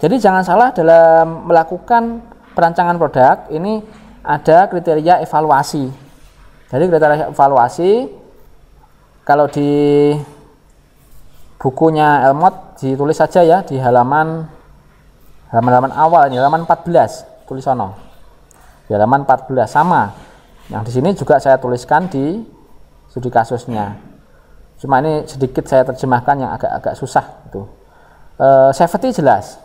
Jadi jangan salah dalam melakukan perancangan produk ini ada kriteria evaluasi. Jadi kriteria evaluasi kalau di bukunya Elmot ditulis saja ya di halaman halaman-halaman awal ini halaman 14 tulis sana di halaman 14 sama yang di sini juga saya tuliskan di studi kasusnya cuma ini sedikit saya terjemahkan yang agak-agak susah itu e, safety jelas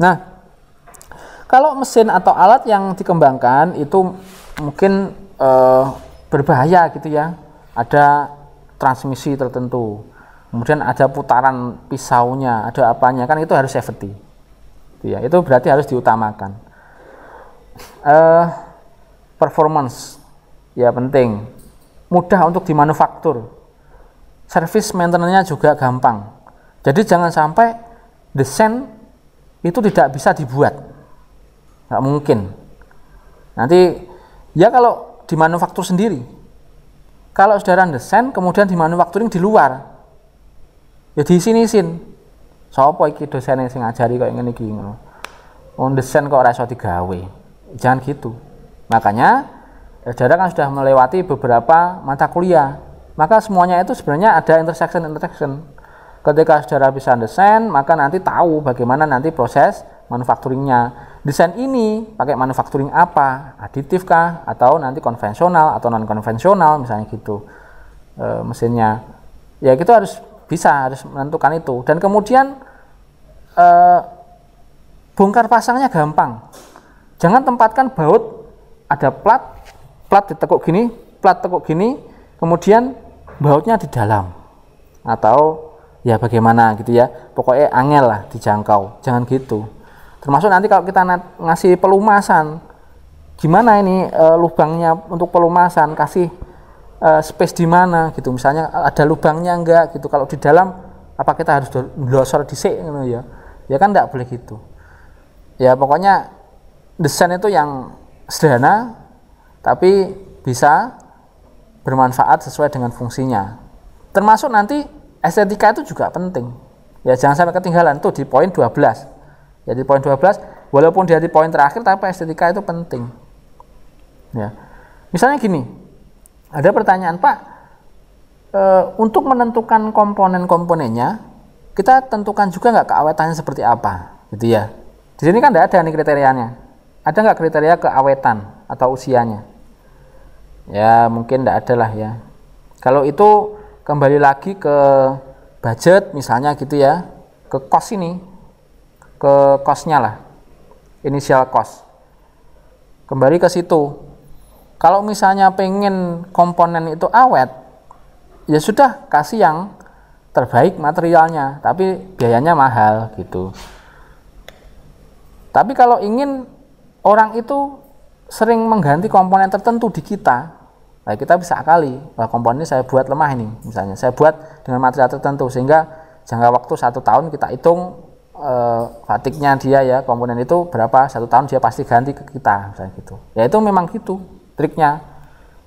nah kalau mesin atau alat yang dikembangkan itu mungkin e, berbahaya gitu ya ada transmisi tertentu kemudian ada putaran pisaunya ada apanya kan itu harus safety itu ya itu berarti harus diutamakan uh, performance ya penting mudah untuk dimanufaktur service maintenance-nya juga gampang jadi jangan sampai desain itu tidak bisa dibuat nggak mungkin nanti ya kalau dimanufaktur sendiri kalau saudara desain kemudian dimanufakturing di luar ya di sini sin, sopo iki yang sing ngajari kok ngene iki ngono on oh, desain kok ora iso digawe jangan gitu makanya jarak kan sudah melewati beberapa mata kuliah maka semuanya itu sebenarnya ada intersection intersection ketika saudara bisa desain maka nanti tahu bagaimana nanti proses manufakturingnya desain ini pakai manufakturing apa aditif kah atau nanti konvensional atau non konvensional misalnya gitu e, mesinnya ya kita harus bisa harus menentukan itu dan kemudian eh, bongkar pasangnya gampang jangan tempatkan baut ada plat plat ditekuk gini plat tekuk gini kemudian bautnya di dalam atau ya bagaimana gitu ya pokoknya angel lah dijangkau jangan gitu termasuk nanti kalau kita ngasih pelumasan gimana ini e, lubangnya untuk pelumasan kasih uh, space di mana gitu misalnya ada lubangnya enggak gitu kalau di dalam apa kita harus dosor di gitu ya ya kan enggak boleh gitu ya pokoknya desain itu yang sederhana tapi bisa bermanfaat sesuai dengan fungsinya termasuk nanti estetika itu juga penting ya jangan sampai ketinggalan tuh di poin 12 ya di poin 12 walaupun dia di poin terakhir tapi estetika itu penting ya misalnya gini ada pertanyaan, Pak, e, untuk menentukan komponen-komponennya, kita tentukan juga nggak keawetannya seperti apa, gitu ya. Di sini kan nggak ada nih kriterianya. Ada nggak kriteria keawetan atau usianya? Ya mungkin tidak ada lah ya. Kalau itu kembali lagi ke budget misalnya gitu ya, ke cost ini, ke costnya lah, inisial cost. Kembali ke situ, kalau misalnya pengen komponen itu awet, ya sudah kasih yang terbaik materialnya, tapi biayanya mahal gitu. Tapi kalau ingin orang itu sering mengganti komponen tertentu di kita, nah kita bisa akali, bahwa komponen ini saya buat lemah ini misalnya, saya buat dengan material tertentu sehingga jangka waktu satu tahun kita hitung eh, fatiknya dia ya komponen itu berapa satu tahun dia pasti ganti ke kita misalnya gitu. Ya itu memang gitu triknya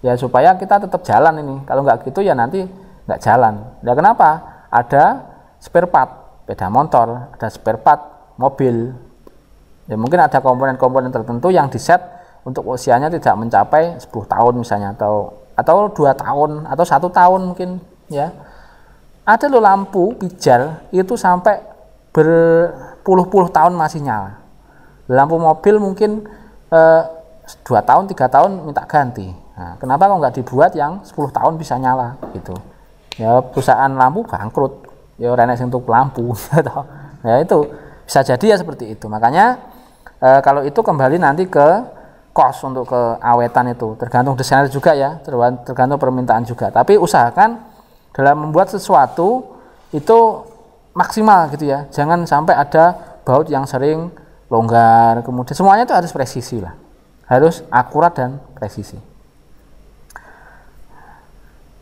ya supaya kita tetap jalan ini kalau nggak gitu ya nanti nggak jalan nah kenapa ada spare part pedal motor ada spare part mobil ya mungkin ada komponen-komponen tertentu yang di set untuk usianya tidak mencapai 10 tahun misalnya atau atau dua tahun atau satu tahun mungkin ya ada lo lampu pijar itu sampai berpuluh-puluh tahun masih nyala lampu mobil mungkin eh, dua tahun tiga tahun minta ganti nah, kenapa kok nggak dibuat yang 10 tahun bisa nyala gitu ya perusahaan lampu bangkrut ya renes untuk lampu gitu. ya itu bisa jadi ya seperti itu makanya e, kalau itu kembali nanti ke cost untuk ke awetan itu tergantung desainer juga ya tergantung permintaan juga tapi usahakan dalam membuat sesuatu itu maksimal gitu ya jangan sampai ada baut yang sering longgar kemudian semuanya itu harus presisi lah harus akurat dan presisi.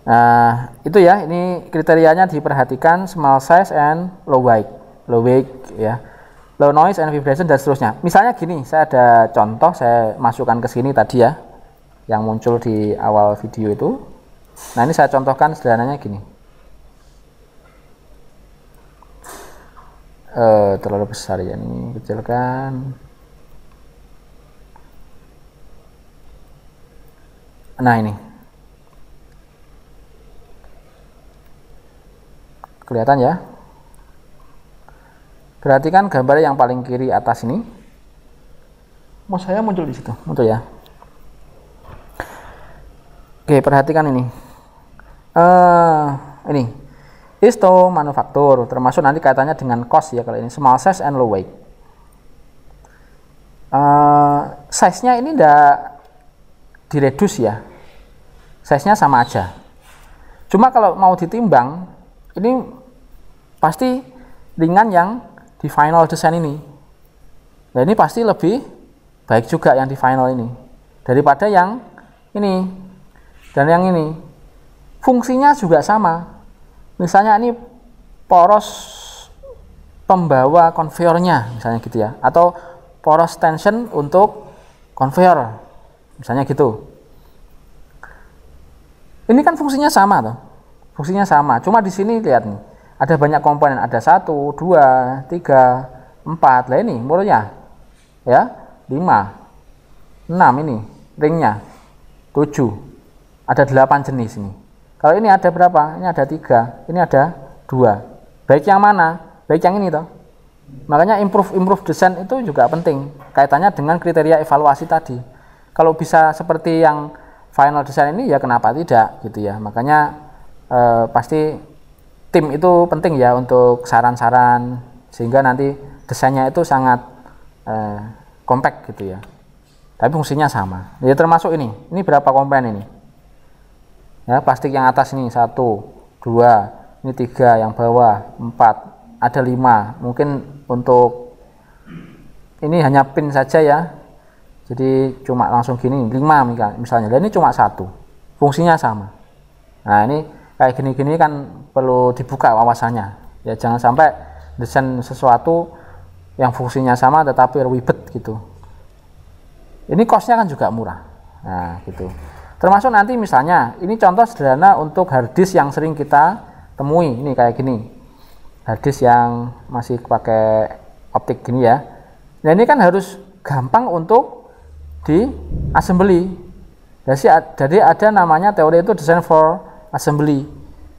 Nah, itu ya, ini kriterianya diperhatikan small size and low weight, low weight ya. Low noise and vibration dan seterusnya. Misalnya gini, saya ada contoh saya masukkan ke sini tadi ya yang muncul di awal video itu. Nah, ini saya contohkan sederhananya gini. Eh, terlalu besar ya ini, kecilkan. Nah ini. Kelihatan ya? Perhatikan gambar yang paling kiri atas ini. Mau saya muncul di situ, muncul ya. Oke, perhatikan ini. Uh, ini. Isto manufaktur, termasuk nanti kaitannya dengan cost ya kalau ini. Small size and low weight. Uh, size-nya ini tidak diredus ya size-nya sama aja cuma kalau mau ditimbang ini pasti ringan yang di final desain ini nah ini pasti lebih baik juga yang di final ini daripada yang ini dan yang ini fungsinya juga sama misalnya ini poros pembawa conveyornya, misalnya gitu ya atau poros tension untuk conveyor. Misalnya gitu. Ini kan fungsinya sama tuh, Fungsinya sama, cuma di sini lihat nih. Ada banyak komponen, ada satu, dua, tiga, empat. Lah ini murnya ya, lima, enam ini ringnya, tujuh. Ada delapan jenis ini. Kalau ini ada berapa? Ini ada tiga, ini ada dua. Baik yang mana? Baik yang ini toh. Makanya improve improve desain itu juga penting. Kaitannya dengan kriteria evaluasi tadi kalau bisa seperti yang final design ini ya kenapa tidak gitu ya makanya eh, pasti tim itu penting ya untuk saran-saran sehingga nanti desainnya itu sangat eh, compact gitu ya tapi fungsinya sama ya termasuk ini ini berapa komponen ini ya plastik yang atas ini satu dua ini tiga yang bawah empat ada lima mungkin untuk ini hanya pin saja ya jadi cuma langsung gini 5 misalnya. Dan ini cuma satu. Fungsinya sama. Nah, ini kayak gini-gini kan perlu dibuka wawasannya. Ya jangan sampai desain sesuatu yang fungsinya sama tetapi ribet gitu. Ini kosnya kan juga murah. Nah, gitu. Termasuk nanti misalnya, ini contoh sederhana untuk harddisk yang sering kita temui. Ini kayak gini. Harddisk yang masih pakai optik gini ya. Nah, ini kan harus gampang untuk di assembly. Jadi ada namanya teori itu design for assembly.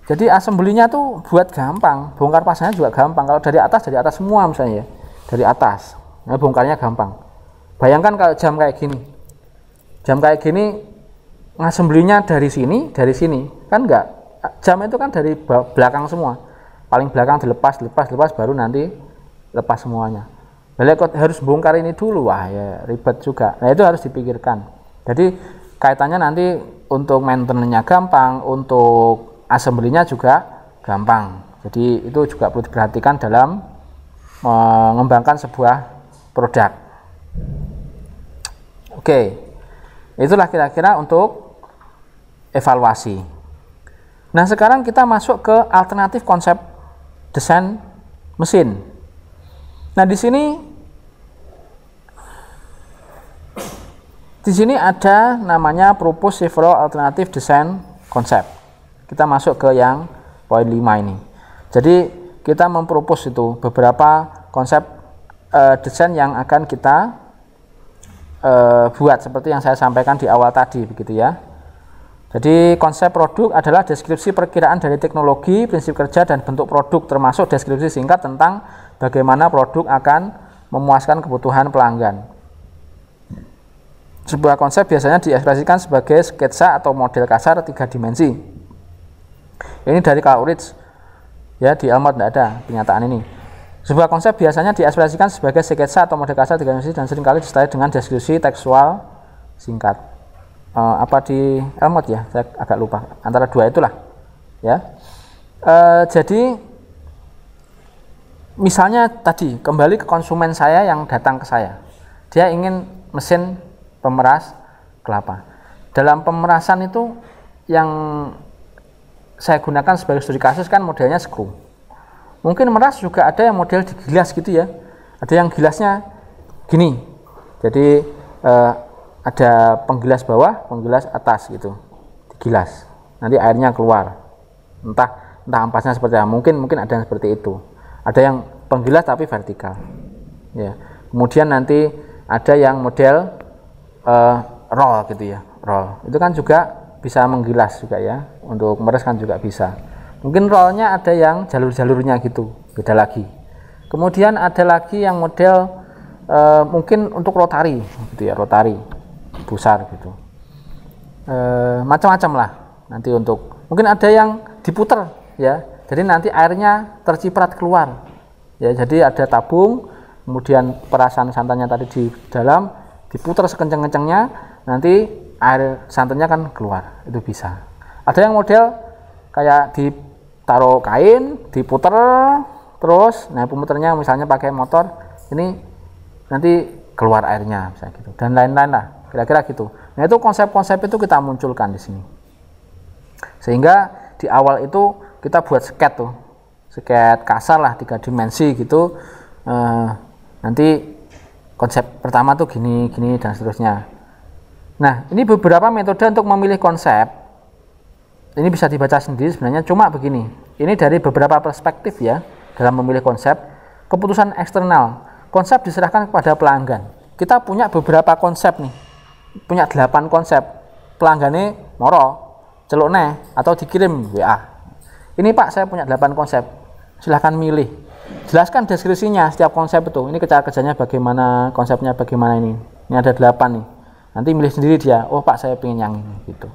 Jadi assembly-nya tuh buat gampang, bongkar pasangnya juga gampang. Kalau dari atas dari atas semua misalnya, ya. dari atas, nah, bongkarnya gampang. Bayangkan kalau jam kayak gini, jam kayak gini ngasembelinya dari sini, dari sini, kan enggak. Jam itu kan dari belakang semua, paling belakang dilepas, lepas lepas baru nanti lepas semuanya kok harus bongkar ini dulu, wah ya ribet juga. Nah itu harus dipikirkan. Jadi kaitannya nanti untuk maintenance-nya gampang, untuk assembly-nya juga gampang. Jadi itu juga perlu diperhatikan dalam eh, mengembangkan sebuah produk. Oke, itulah kira-kira untuk evaluasi. Nah sekarang kita masuk ke alternatif konsep desain mesin. Nah di sini Di sini ada namanya Propose Several Alternative Design Concept. Kita masuk ke yang poin 5 ini. Jadi kita mempropos itu beberapa konsep uh, desain yang akan kita uh, buat seperti yang saya sampaikan di awal tadi begitu ya. Jadi konsep produk adalah deskripsi perkiraan dari teknologi, prinsip kerja dan bentuk produk termasuk deskripsi singkat tentang bagaimana produk akan memuaskan kebutuhan pelanggan. Sebuah konsep biasanya diekspresikan sebagai sketsa atau model kasar tiga dimensi. Ini dari Karl Rich. Ya, di Elmot tidak ada pernyataan ini. Sebuah konsep biasanya diekspresikan sebagai sketsa atau model kasar tiga dimensi dan seringkali disertai dengan deskripsi tekstual singkat. E, apa di Elmot ya? Saya agak lupa. Antara dua itulah. Ya. E, jadi misalnya tadi kembali ke konsumen saya yang datang ke saya. Dia ingin mesin pemeras kelapa. Dalam pemerasan itu yang saya gunakan sebagai studi kasus kan modelnya screw. Mungkin meras juga ada yang model digilas gitu ya. Ada yang gilasnya gini. Jadi eh, ada penggilas bawah, penggilas atas gitu. Digilas. Nanti airnya keluar. Entah entah ampasnya seperti apa. Mungkin mungkin ada yang seperti itu. Ada yang penggilas tapi vertikal. Ya. Kemudian nanti ada yang model uh, roll gitu ya roll itu kan juga bisa menggilas juga ya untuk meres kan juga bisa mungkin rollnya ada yang jalur-jalurnya gitu beda lagi kemudian ada lagi yang model uh, mungkin untuk rotari gitu ya rotari besar gitu uh, macam-macam lah nanti untuk mungkin ada yang diputer ya jadi nanti airnya terciprat keluar ya jadi ada tabung kemudian perasan santannya tadi di dalam diputar sekencang-kencangnya nanti air santannya kan keluar itu bisa ada yang model kayak ditaruh kain diputer terus nah pemuternya misalnya pakai motor ini nanti keluar airnya misalnya gitu dan lain-lain lah kira-kira gitu nah itu konsep-konsep itu kita munculkan di sini sehingga di awal itu kita buat sket tuh sket kasar lah tiga dimensi gitu e, nanti konsep pertama tuh gini, gini, dan seterusnya. Nah, ini beberapa metode untuk memilih konsep. Ini bisa dibaca sendiri sebenarnya, cuma begini. Ini dari beberapa perspektif ya, dalam memilih konsep. Keputusan eksternal, konsep diserahkan kepada pelanggan. Kita punya beberapa konsep nih, punya 8 konsep. Pelanggannya moro, neh atau dikirim WA. Ini pak, saya punya 8 konsep, silahkan milih jelaskan deskripsinya setiap konsep itu ini kita kerjanya bagaimana konsepnya bagaimana ini ini ada delapan nih nanti milih sendiri dia oh pak saya pengen yang ini gitu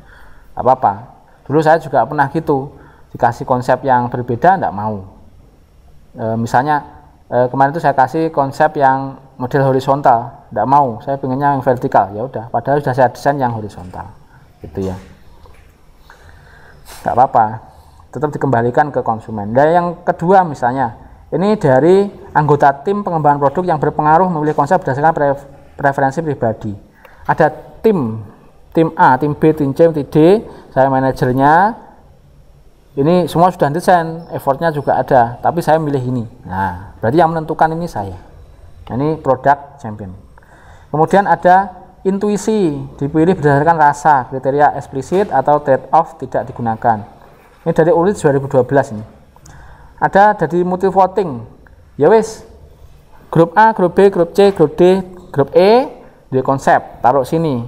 apa apa dulu saya juga pernah gitu dikasih konsep yang berbeda tidak mau e, misalnya e, kemarin itu saya kasih konsep yang model horizontal tidak mau saya pengennya yang vertikal ya udah padahal sudah saya desain yang horizontal gitu ya nggak apa-apa tetap dikembalikan ke konsumen dan yang kedua misalnya ini dari anggota tim pengembangan produk yang berpengaruh memilih konsep berdasarkan pre preferensi pribadi. Ada tim, tim A, tim B, tim C, tim D, saya manajernya. Ini semua sudah desain, effortnya juga ada, tapi saya milih ini. Nah, berarti yang menentukan ini saya. Nah, ini produk champion. Kemudian ada intuisi, dipilih berdasarkan rasa, kriteria eksplisit atau trade-off tidak digunakan. Ini dari ULIT 2012 ini ada jadi multi voting ya wis grup A grup B grup C grup D grup E di konsep taruh sini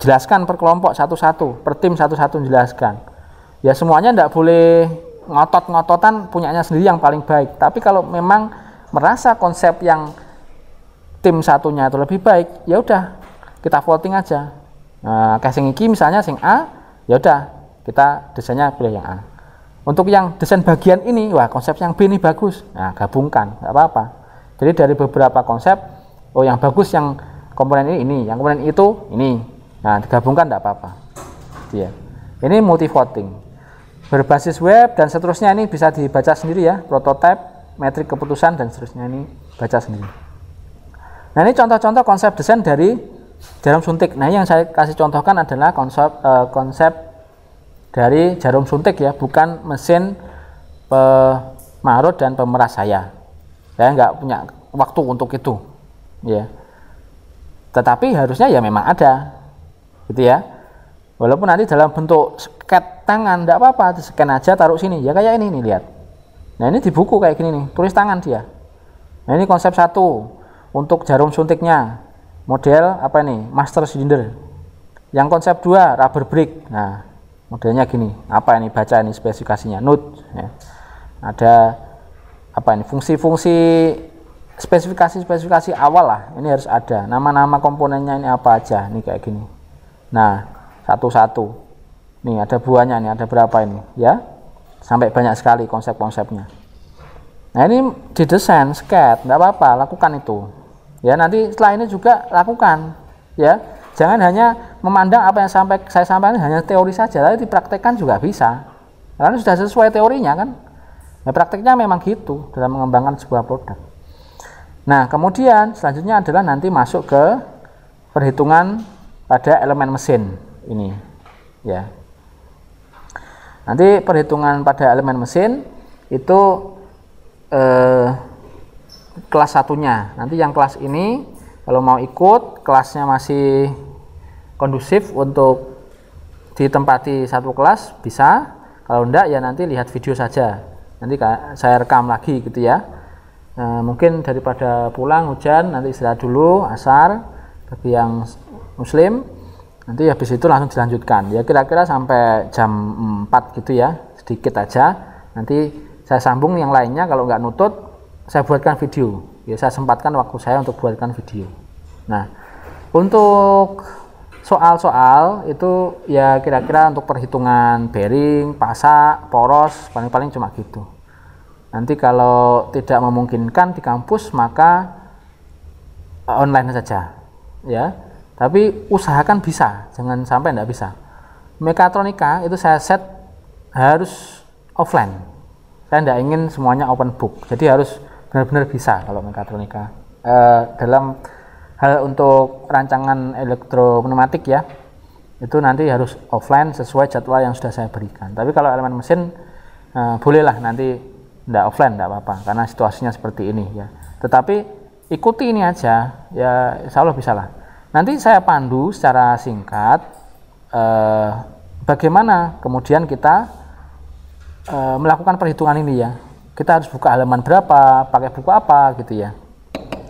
jelaskan per kelompok satu-satu per tim satu-satu jelaskan ya semuanya tidak boleh ngotot-ngototan punyanya sendiri yang paling baik tapi kalau memang merasa konsep yang tim satunya itu lebih baik ya udah kita voting aja nah, kayak sing iki misalnya sing A ya udah kita desainnya pilih yang A untuk yang desain bagian ini, wah konsep yang B ini bagus. Nah, gabungkan, nggak apa-apa. Jadi dari beberapa konsep, oh yang bagus yang komponen ini ini, yang komponen itu ini. Nah, digabungkan nggak apa-apa. Ya. Ini multi voting. Berbasis web dan seterusnya ini bisa dibaca sendiri ya, prototipe, metrik keputusan dan seterusnya ini baca sendiri. Nah, ini contoh-contoh konsep desain dari jarum suntik. Nah, yang saya kasih contohkan adalah konsep uh, konsep dari jarum suntik ya, bukan mesin pemarut dan pemeras saya. Saya nggak punya waktu untuk itu, ya. Tetapi harusnya ya memang ada, gitu ya. Walaupun nanti dalam bentuk sket tangan, nggak apa-apa, scan aja taruh sini, ya kayak ini nih lihat. Nah ini di buku kayak gini nih, tulis tangan dia. Nah ini konsep satu untuk jarum suntiknya, model apa ini, master cylinder. Yang konsep dua rubber brick. Nah modelnya gini apa ini baca ini spesifikasinya node ya. ada apa ini fungsi-fungsi spesifikasi-spesifikasi awal lah ini harus ada nama-nama komponennya ini apa aja ini kayak gini nah satu-satu nih ada buahnya nih ada berapa ini ya sampai banyak sekali konsep-konsepnya nah ini didesain sket nggak apa-apa lakukan itu ya nanti setelah ini juga lakukan ya Jangan hanya memandang apa yang sampai saya sampaikan hanya teori saja, tapi dipraktekkan juga bisa. Karena sudah sesuai teorinya kan. Nah, prakteknya memang gitu dalam mengembangkan sebuah produk. Nah, kemudian selanjutnya adalah nanti masuk ke perhitungan pada elemen mesin ini. Ya. Nanti perhitungan pada elemen mesin itu eh, kelas satunya. Nanti yang kelas ini kalau mau ikut kelasnya masih kondusif untuk ditempati satu kelas bisa kalau enggak ya nanti lihat video saja nanti saya rekam lagi gitu ya e, mungkin daripada pulang hujan nanti istirahat dulu asar bagi yang muslim nanti habis itu langsung dilanjutkan ya kira-kira sampai jam 4 gitu ya sedikit aja nanti saya sambung yang lainnya kalau nggak nutut saya buatkan video ya saya sempatkan waktu saya untuk buatkan video Nah, untuk soal-soal itu ya kira-kira untuk perhitungan bearing, pasak, poros, paling-paling cuma gitu. Nanti kalau tidak memungkinkan di kampus maka eh, online saja, ya. Tapi usahakan bisa, jangan sampai tidak bisa. Mekatronika itu saya set harus offline. Saya tidak ingin semuanya open book, jadi harus benar-benar bisa kalau mekatronika uh, dalam hal untuk rancangan pneumatik ya itu nanti harus offline sesuai jadwal yang sudah saya berikan tapi kalau elemen mesin eh, bolehlah nanti tidak offline tidak apa-apa karena situasinya seperti ini ya tetapi ikuti ini aja ya insya Allah bisa lah nanti saya pandu secara singkat eh, bagaimana kemudian kita eh, melakukan perhitungan ini ya kita harus buka halaman berapa pakai buku apa gitu ya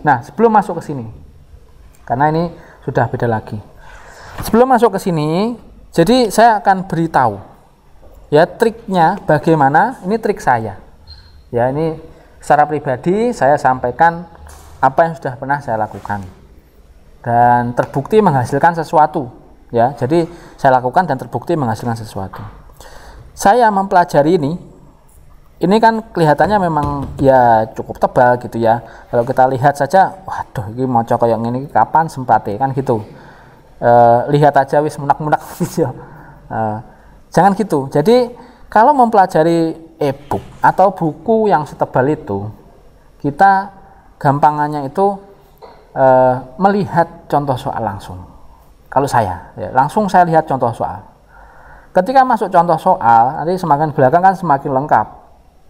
nah sebelum masuk ke sini karena ini sudah beda lagi. Sebelum masuk ke sini, jadi saya akan beritahu ya triknya bagaimana. Ini trik saya. Ya, ini secara pribadi saya sampaikan apa yang sudah pernah saya lakukan dan terbukti menghasilkan sesuatu ya jadi saya lakukan dan terbukti menghasilkan sesuatu saya mempelajari ini ini kan kelihatannya memang ya cukup tebal gitu ya kalau kita lihat saja waduh ini mau yang ini kapan sempat kan gitu e, lihat aja wis munak-munak gitu e, jangan gitu jadi kalau mempelajari e-book atau buku yang setebal itu kita gampangannya itu e, melihat contoh soal langsung kalau saya ya, langsung saya lihat contoh soal ketika masuk contoh soal nanti semakin belakang kan semakin lengkap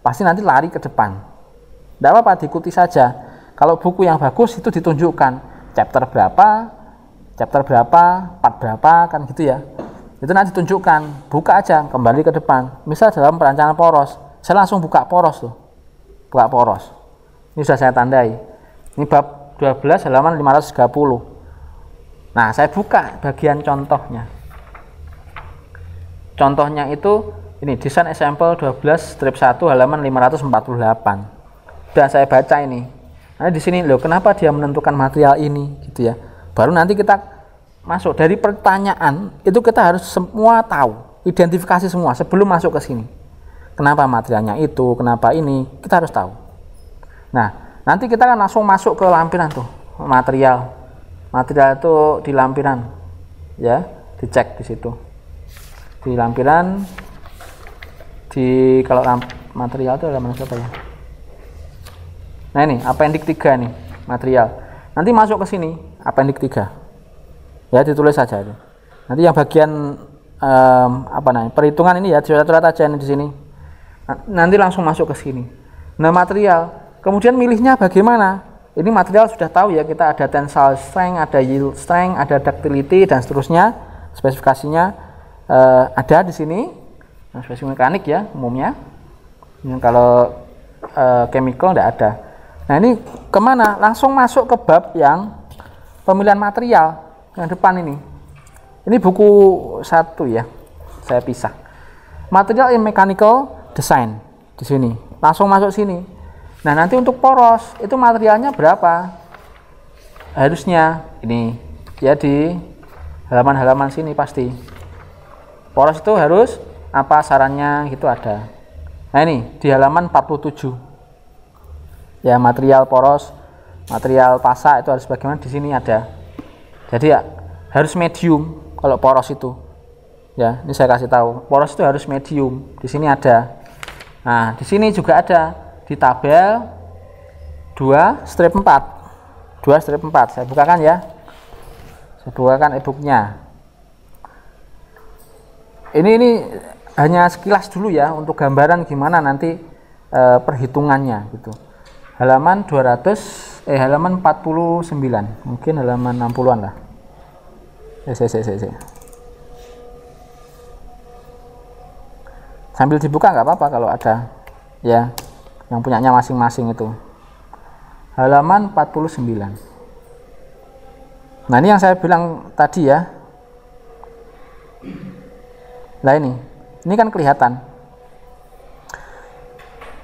pasti nanti lari ke depan. Tidak apa-apa, diikuti saja. Kalau buku yang bagus itu ditunjukkan chapter berapa, chapter berapa, part berapa, kan gitu ya. Itu nanti tunjukkan, buka aja, kembali ke depan. Misal dalam perancangan poros, saya langsung buka poros tuh. Buka poros. Ini sudah saya tandai. Ini bab 12 halaman 530. Nah, saya buka bagian contohnya. Contohnya itu ini desain example 12 strip 1 halaman 548 dan saya baca ini nah di sini loh kenapa dia menentukan material ini gitu ya baru nanti kita masuk dari pertanyaan itu kita harus semua tahu identifikasi semua sebelum masuk ke sini kenapa materialnya itu kenapa ini kita harus tahu nah nanti kita akan langsung masuk ke lampiran tuh material material itu di lampiran ya dicek di situ di lampiran di kalau material itu ada masuk apa ya nah ini appendix 3 nih material nanti masuk ke sini appendix 3 ya ditulis saja itu nanti yang bagian um, apa namanya perhitungan ini ya dicoret-coret aja ini di sini nah, nanti langsung masuk ke sini nah material kemudian milihnya bagaimana ini material sudah tahu ya kita ada tensile strength ada yield strength ada ductility dan seterusnya spesifikasinya uh, ada di sini Nah, Spesifik mekanik ya umumnya kalau e, chemical tidak ada nah ini kemana langsung masuk ke bab yang pemilihan material yang depan ini ini buku satu ya saya pisah material in mechanical design di sini langsung masuk sini nah nanti untuk poros itu materialnya berapa harusnya ini ya di halaman-halaman sini pasti poros itu harus apa sarannya itu ada nah ini di halaman 47 ya material poros material pasak itu harus bagaimana di sini ada jadi ya harus medium kalau poros itu ya ini saya kasih tahu poros itu harus medium di sini ada nah di sini juga ada di tabel 2 strip 4 2 strip 4 saya bukakan ya saya bukakan e ini ini hanya sekilas dulu ya untuk gambaran gimana nanti e, perhitungannya gitu. Halaman 200 eh halaman 49, mungkin halaman 60-an lah. Eh, saya, saya, saya, Sambil dibuka nggak apa-apa kalau ada ya yang punyanya masing-masing itu. Halaman 49. Nah, ini yang saya bilang tadi ya. Nah ini ini kan kelihatan.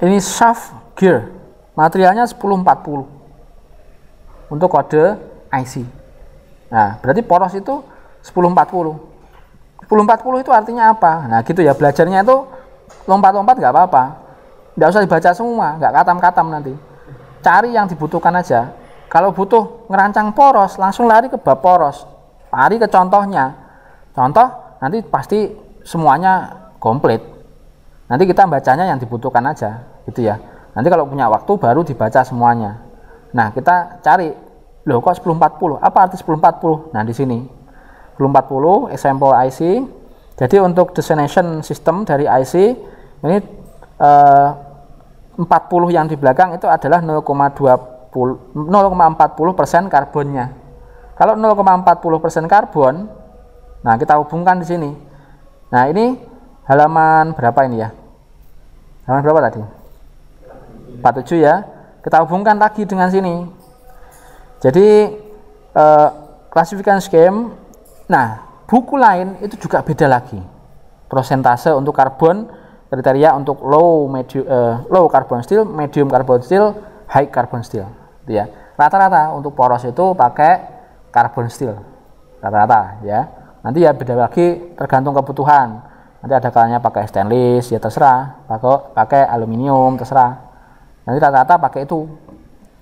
Ini shaft gear. Materialnya 1040 untuk kode IC. Nah, berarti poros itu 1040. 1040 itu artinya apa? Nah gitu ya belajarnya itu lompat-lompat nggak apa-apa, nggak usah dibaca semua, nggak katam-katam nanti. Cari yang dibutuhkan aja. Kalau butuh ngerancang poros, langsung lari ke bab poros. Lari ke contohnya. Contoh nanti pasti semuanya komplit nanti kita bacanya yang dibutuhkan aja gitu ya nanti kalau punya waktu baru dibaca semuanya nah kita cari loh kok 1040 apa arti 1040 nah di sini 1040 example IC jadi untuk destination system dari IC ini eh, 40 yang di belakang itu adalah 0,20 0,40 persen karbonnya kalau 0,40 persen karbon nah kita hubungkan di sini nah ini halaman berapa ini ya? Halaman berapa tadi? 47 ya. Kita hubungkan lagi dengan sini. Jadi eh, klasifikasi skem. Nah, buku lain itu juga beda lagi. Prosentase untuk karbon, kriteria untuk low medium eh, low carbon steel, medium carbon steel, high carbon steel, gitu ya. Rata-rata untuk poros itu pakai karbon steel. Rata-rata ya. Nanti ya beda lagi tergantung kebutuhan nanti ada kalanya pakai stainless ya terserah pakai pakai aluminium terserah nanti rata-rata pakai itu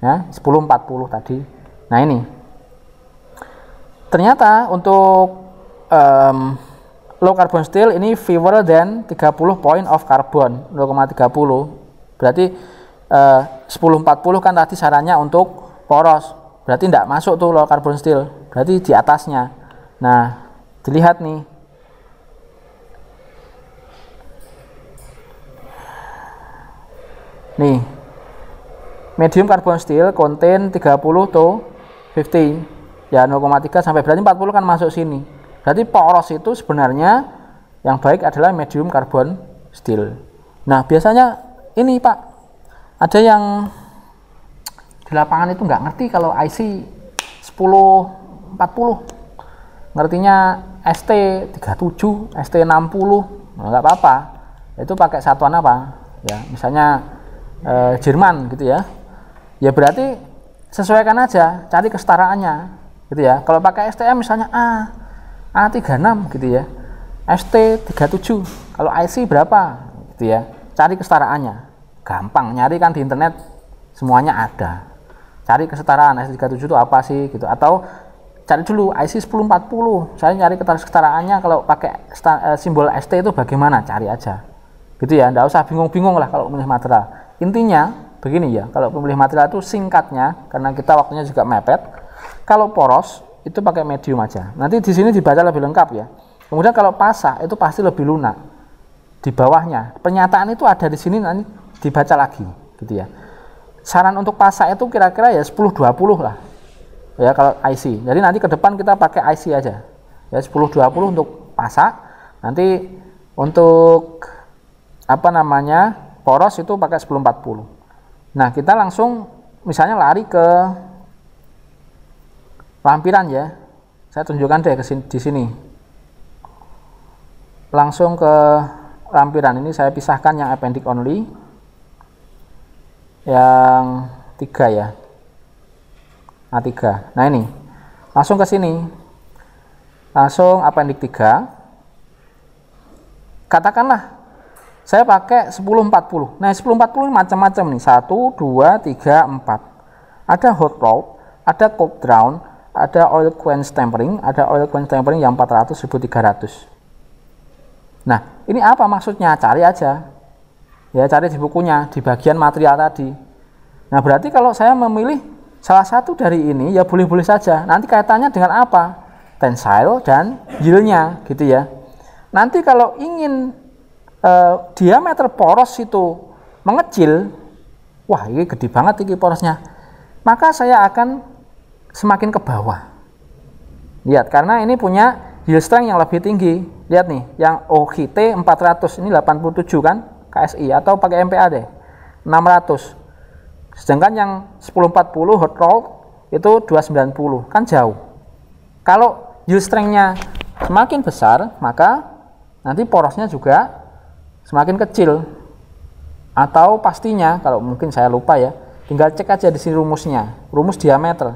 ya 1040 tadi nah ini ternyata untuk um, low carbon steel ini fewer than 30 point of carbon 0,30 berarti eh, uh, 1040 kan tadi sarannya untuk poros berarti tidak masuk tuh low carbon steel berarti di atasnya nah dilihat nih Nih. Medium carbon steel konten 30 to 15. Ya 0,3 sampai berarti 40 kan masuk sini. Berarti poros itu sebenarnya yang baik adalah medium carbon steel. Nah, biasanya ini Pak ada yang di lapangan itu nggak ngerti kalau IC 10 40 ngertinya ST 37 ST 60 nggak apa-apa itu pakai satuan apa ya misalnya e, Jerman gitu ya ya berarti sesuaikan aja cari kesetaraannya gitu ya kalau pakai STM misalnya A A36 gitu ya ST37 kalau IC berapa gitu ya cari kesetaraannya gampang nyari kan di internet semuanya ada cari kesetaraan S37 itu apa sih gitu atau cari dulu IC 1040 saya nyari kesetaraannya kalau pakai eh, simbol ST itu bagaimana cari aja gitu ya enggak usah bingung-bingung lah kalau memilih material Intinya begini ya, kalau pemilih material itu singkatnya karena kita waktunya juga mepet. Kalau poros itu pakai medium aja. Nanti di sini dibaca lebih lengkap ya. Kemudian kalau pasah itu pasti lebih lunak di bawahnya. Pernyataan itu ada di sini nanti dibaca lagi gitu ya. Saran untuk pasah itu kira-kira ya 10 20 lah. Ya kalau IC. Jadi nanti ke depan kita pakai IC aja. Ya 10 20 untuk pasah. Nanti untuk apa namanya? Poros itu pakai 1040. Nah, kita langsung misalnya lari ke lampiran ya. Saya tunjukkan deh kesini, di sini. Langsung ke lampiran ini saya pisahkan yang appendix only yang tiga ya A3 nah, nah ini langsung ke sini langsung appendix 3 katakanlah saya pakai 1040. Nah, 1040 ini macam-macam nih. 1, 2, 3, 4. Ada hot roll, ada cold drown, ada oil quench tempering, ada oil quench tempering yang 400 1300. Nah, ini apa maksudnya? Cari aja. Ya, cari di bukunya, di bagian material tadi. Nah, berarti kalau saya memilih salah satu dari ini, ya boleh-boleh saja. Nanti kaitannya dengan apa? Tensile dan yieldnya, gitu ya. Nanti kalau ingin Eh, diameter poros itu mengecil, wah ini gede banget tinggi porosnya, maka saya akan semakin ke bawah. Lihat, karena ini punya yield strength yang lebih tinggi. Lihat nih, yang OHT 400 ini 87 kan, KSI atau pakai MPA deh, 600. Sedangkan yang 1040 hot roll itu 290, kan jauh. Kalau yield strength-nya semakin besar, maka nanti porosnya juga semakin kecil. Atau pastinya, kalau mungkin saya lupa ya, tinggal cek aja di sini rumusnya, rumus diameter.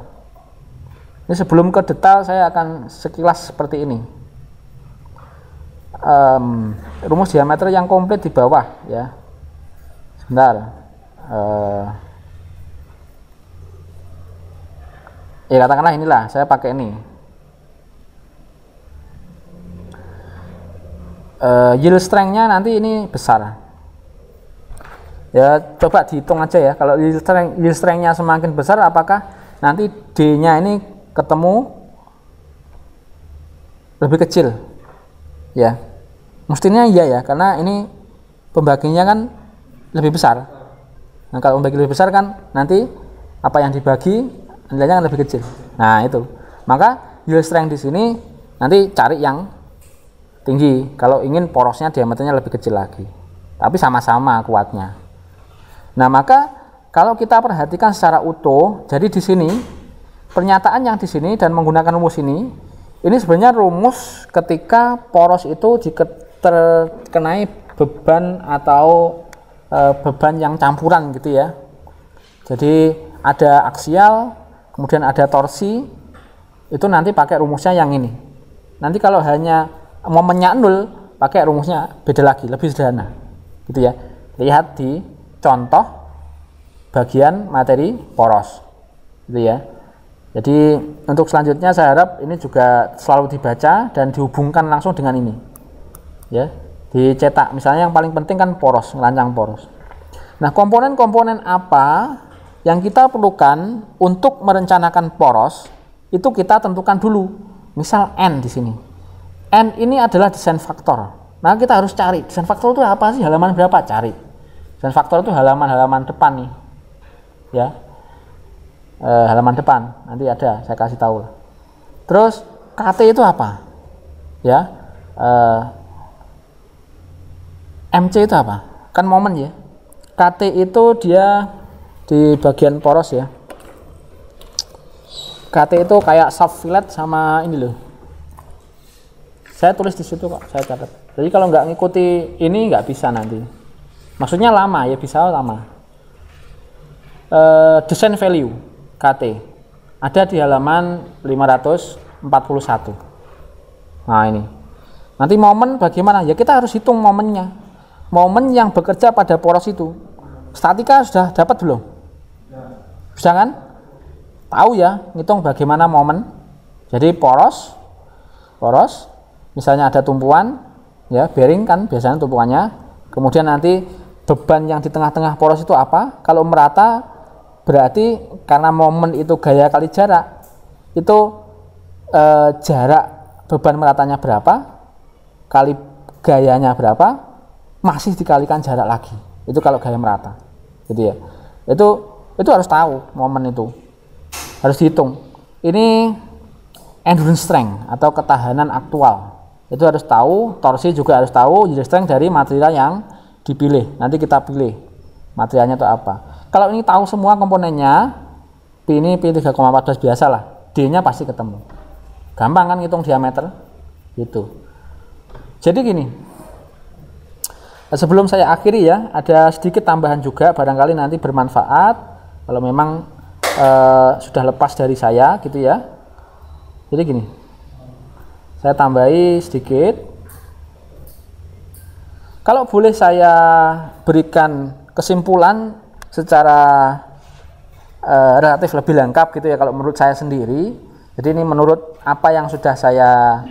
Ini sebelum ke detail saya akan sekilas seperti ini. Um, rumus diameter yang komplit di bawah ya. Sebentar. Uh, ya katakanlah inilah, saya pakai ini uh, yield strength-nya nanti ini besar ya coba dihitung aja ya kalau yield strength yield strength-nya semakin besar apakah nanti D-nya ini ketemu lebih kecil ya mestinya iya ya karena ini pembaginya kan lebih besar nah kalau pembagi lebih besar kan nanti apa yang dibagi nilainya kan lebih kecil nah itu maka yield strength di sini nanti cari yang tinggi kalau ingin porosnya diameternya lebih kecil lagi tapi sama-sama kuatnya nah maka kalau kita perhatikan secara utuh jadi di sini pernyataan yang di sini dan menggunakan rumus ini ini sebenarnya rumus ketika poros itu jika terkenai beban atau e, beban yang campuran gitu ya jadi ada aksial kemudian ada torsi itu nanti pakai rumusnya yang ini nanti kalau hanya momennya nul pakai rumusnya beda lagi lebih sederhana gitu ya lihat di contoh bagian materi poros gitu ya jadi untuk selanjutnya saya harap ini juga selalu dibaca dan dihubungkan langsung dengan ini ya dicetak misalnya yang paling penting kan poros melancang poros nah komponen-komponen apa yang kita perlukan untuk merencanakan poros itu kita tentukan dulu misal n di sini N ini adalah desain faktor. Nah, kita harus cari desain faktor itu apa sih? Halaman berapa? Cari. Desain faktor itu halaman-halaman depan nih. Ya. E, halaman depan. Nanti ada, saya kasih tahu. Terus KT itu apa? Ya. E, MC itu apa? Kan momen ya. KT itu dia di bagian poros ya. KT itu kayak soft fillet sama ini loh, saya tulis di situ kok, saya catat. Jadi kalau nggak ngikuti ini nggak bisa nanti. Maksudnya lama ya bisa lama. E, desain value KT ada di halaman 541. Nah ini. Nanti momen bagaimana? Ya kita harus hitung momennya. Momen yang bekerja pada poros itu. Statika sudah dapat belum? Bisa kan? Tahu ya, ngitung bagaimana momen. Jadi poros, poros, misalnya ada tumpuan ya bearing kan biasanya tumpuannya kemudian nanti beban yang di tengah-tengah poros itu apa kalau merata berarti karena momen itu gaya kali jarak itu eh, jarak beban meratanya berapa kali gayanya berapa masih dikalikan jarak lagi itu kalau gaya merata Jadi gitu ya itu itu harus tahu momen itu harus dihitung ini endurance strength atau ketahanan aktual itu harus tahu torsi juga harus tahu yield strength dari material yang dipilih nanti kita pilih materialnya atau apa kalau ini tahu semua komponennya P ini P3,14 biasa lah D nya pasti ketemu gampang kan ngitung diameter gitu jadi gini sebelum saya akhiri ya ada sedikit tambahan juga barangkali nanti bermanfaat kalau memang eh, sudah lepas dari saya gitu ya jadi gini saya tambahi sedikit. Kalau boleh saya berikan kesimpulan secara eh, relatif lebih lengkap gitu ya kalau menurut saya sendiri. Jadi ini menurut apa yang sudah saya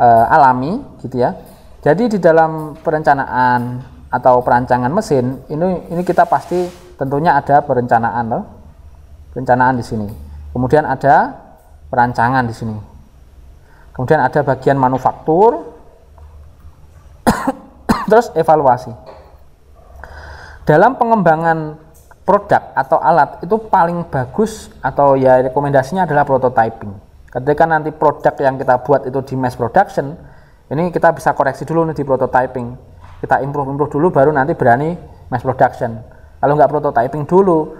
eh, alami gitu ya. Jadi di dalam perencanaan atau perancangan mesin ini ini kita pasti tentunya ada perencanaan loh. Perencanaan di sini. Kemudian ada perancangan di sini. Kemudian ada bagian manufaktur, terus evaluasi. Dalam pengembangan produk atau alat itu paling bagus atau ya rekomendasinya adalah prototyping. Ketika nanti produk yang kita buat itu di mass production, ini kita bisa koreksi dulu nih di prototyping. Kita improve-improve dulu baru nanti berani mass production. Kalau nggak prototyping dulu,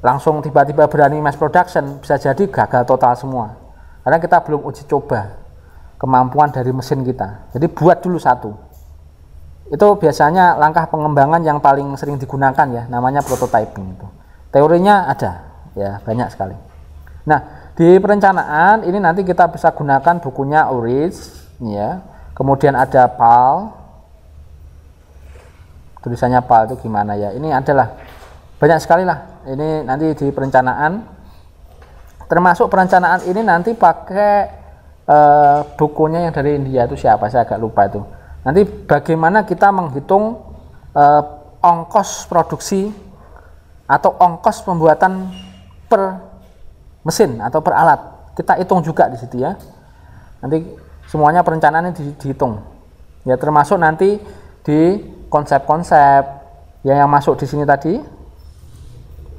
langsung tiba-tiba berani mass production bisa jadi gagal total semua karena kita belum uji coba kemampuan dari mesin kita jadi buat dulu satu itu biasanya langkah pengembangan yang paling sering digunakan ya namanya prototyping itu teorinya ada ya banyak sekali nah di perencanaan ini nanti kita bisa gunakan bukunya Oris ya kemudian ada PAL tulisannya PAL itu gimana ya ini adalah banyak sekali lah ini nanti di perencanaan termasuk perencanaan ini nanti pakai uh, bukunya yang dari India itu siapa saya agak lupa itu nanti bagaimana kita menghitung uh, ongkos produksi atau ongkos pembuatan per mesin atau per alat kita hitung juga di situ ya nanti semuanya perencanaannya di, dihitung ya termasuk nanti di konsep-konsep ya yang masuk di sini tadi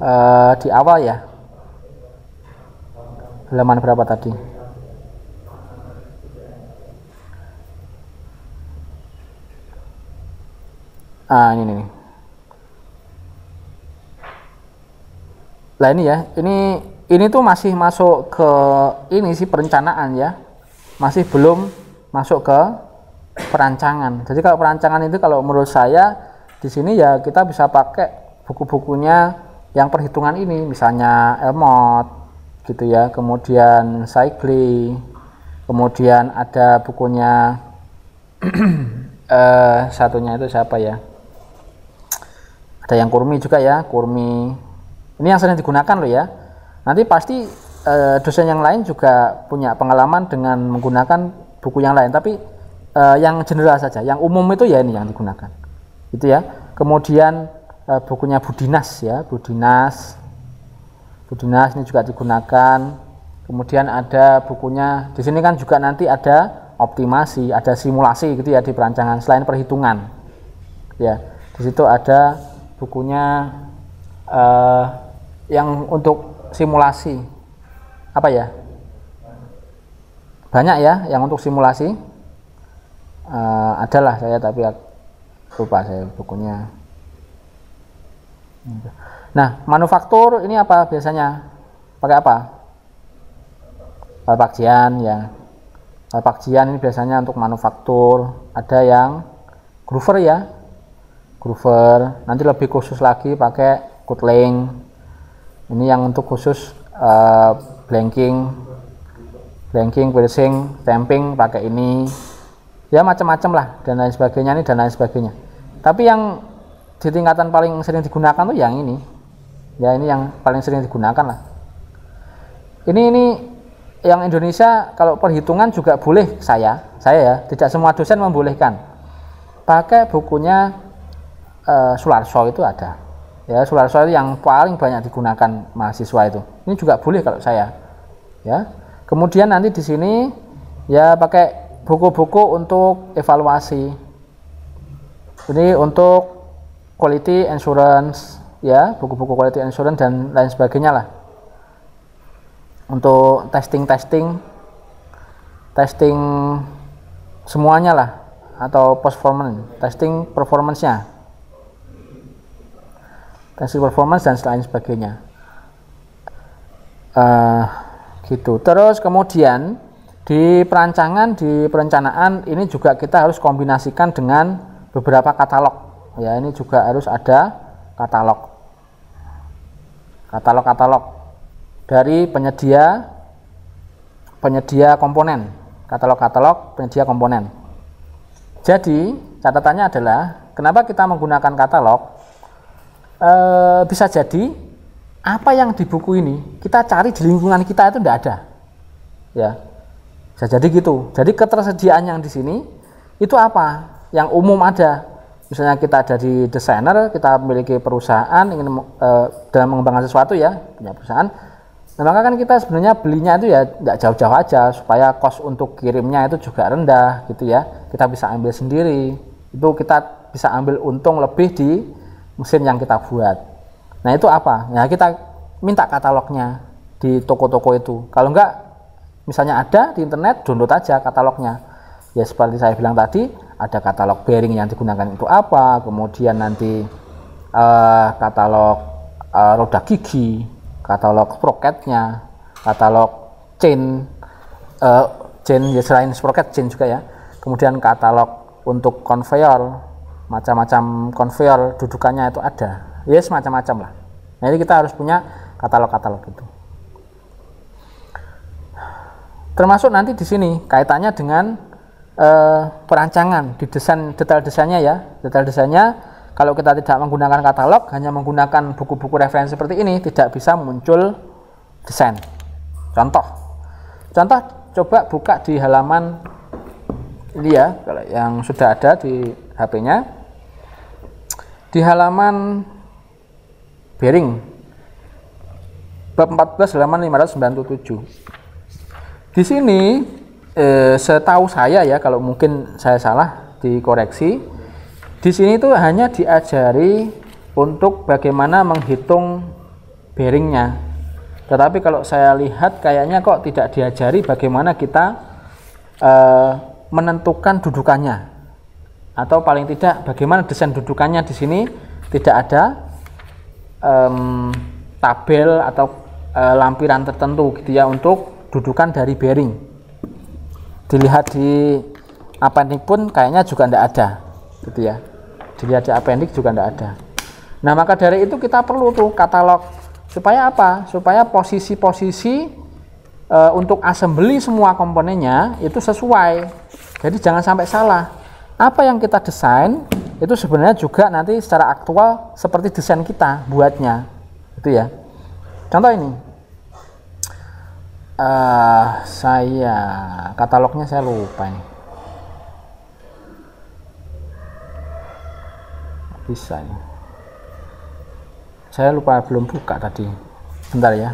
uh, di awal ya halaman berapa tadi ah ini nih nah ini ya ini ini tuh masih masuk ke ini sih perencanaan ya masih belum masuk ke perancangan jadi kalau perancangan itu kalau menurut saya di sini ya kita bisa pakai buku-bukunya yang perhitungan ini misalnya Elmot gitu ya kemudian cycle kemudian ada bukunya eh, satunya itu siapa ya ada yang Kurmi juga ya Kurmi ini yang sering digunakan loh ya nanti pasti eh, dosen yang lain juga punya pengalaman dengan menggunakan buku yang lain tapi eh, yang general saja yang umum itu ya ini yang digunakan gitu ya kemudian eh, bukunya Budinas ya Budinas Budunas ini juga digunakan. Kemudian ada bukunya, di sini kan juga nanti ada optimasi, ada simulasi gitu ya di perancangan selain perhitungan. Ya, di situ ada bukunya uh, yang untuk simulasi apa ya? Banyak ya yang untuk simulasi. Uh, adalah saya tapi lupa saya bukunya. Nah, manufaktur ini apa biasanya? Pakai apa? Kalpakjian ya. Kalpakjian ini biasanya untuk manufaktur. Ada yang groover ya. Groover. Nanti lebih khusus lagi pakai kutling. Ini yang untuk khusus uh, blanking, blanking, piercing, stamping pakai ini. Ya macam-macam lah dan lain sebagainya ini dan lain sebagainya. Tapi yang di tingkatan paling sering digunakan tuh yang ini ya ini yang paling sering digunakan lah ini ini yang Indonesia kalau perhitungan juga boleh saya saya ya tidak semua dosen membolehkan pakai bukunya e, eh, Sularso itu ada ya Sularso itu yang paling banyak digunakan mahasiswa itu ini juga boleh kalau saya ya kemudian nanti di sini ya pakai buku-buku untuk evaluasi ini untuk quality insurance ya buku-buku quality assurance dan lain sebagainya lah untuk testing testing testing semuanya lah atau performance testing performance-nya testing performance dan lain sebagainya uh, gitu terus kemudian di perancangan di perencanaan ini juga kita harus kombinasikan dengan beberapa katalog ya ini juga harus ada katalog katalog-katalog dari penyedia penyedia komponen, katalog-katalog penyedia komponen. Jadi, catatannya adalah kenapa kita menggunakan katalog? E, bisa jadi apa yang di buku ini kita cari di lingkungan kita itu tidak ada. Ya. Bisa jadi gitu. Jadi ketersediaan yang di sini itu apa? Yang umum ada, misalnya kita jadi desainer, kita memiliki perusahaan ingin uh, dalam mengembangkan sesuatu ya punya perusahaan. Nah, maka kan kita sebenarnya belinya itu ya nggak jauh-jauh aja supaya kos untuk kirimnya itu juga rendah gitu ya. Kita bisa ambil sendiri. Itu kita bisa ambil untung lebih di mesin yang kita buat. Nah, itu apa? Nah kita minta katalognya di toko-toko itu. Kalau enggak misalnya ada di internet download aja katalognya. Ya seperti saya bilang tadi, ada katalog bearing yang digunakan untuk apa, kemudian nanti uh, katalog uh, roda gigi, katalog sprocketnya, katalog chain, uh, chain ya selain sprocket chain juga ya, kemudian katalog untuk conveyor, macam-macam conveyor dudukannya itu ada, yes macam-macam lah. jadi nah, kita harus punya katalog-katalog itu. Termasuk nanti di sini kaitannya dengan uh, perancangan di desain detail desainnya ya detail desainnya kalau kita tidak menggunakan katalog hanya menggunakan buku-buku referensi seperti ini tidak bisa muncul desain contoh contoh coba buka di halaman ini ya kalau yang sudah ada di HP-nya di halaman bearing bab 14 halaman 597 di sini eh, setahu saya ya kalau mungkin saya salah dikoreksi di sini itu hanya diajari untuk bagaimana menghitung bearingnya tetapi kalau saya lihat kayaknya kok tidak diajari bagaimana kita eh, menentukan dudukannya atau paling tidak bagaimana desain dudukannya di sini tidak ada um, tabel atau uh, lampiran tertentu gitu ya untuk dudukan dari bearing dilihat di appendix pun kayaknya juga tidak ada gitu ya dilihat di appendix juga tidak ada nah maka dari itu kita perlu tuh katalog supaya apa supaya posisi-posisi e, untuk assembly semua komponennya itu sesuai jadi jangan sampai salah apa yang kita desain itu sebenarnya juga nanti secara aktual seperti desain kita buatnya itu ya contoh ini uh, saya katalognya saya lupa nih bisa ya. saya lupa belum buka tadi bentar ya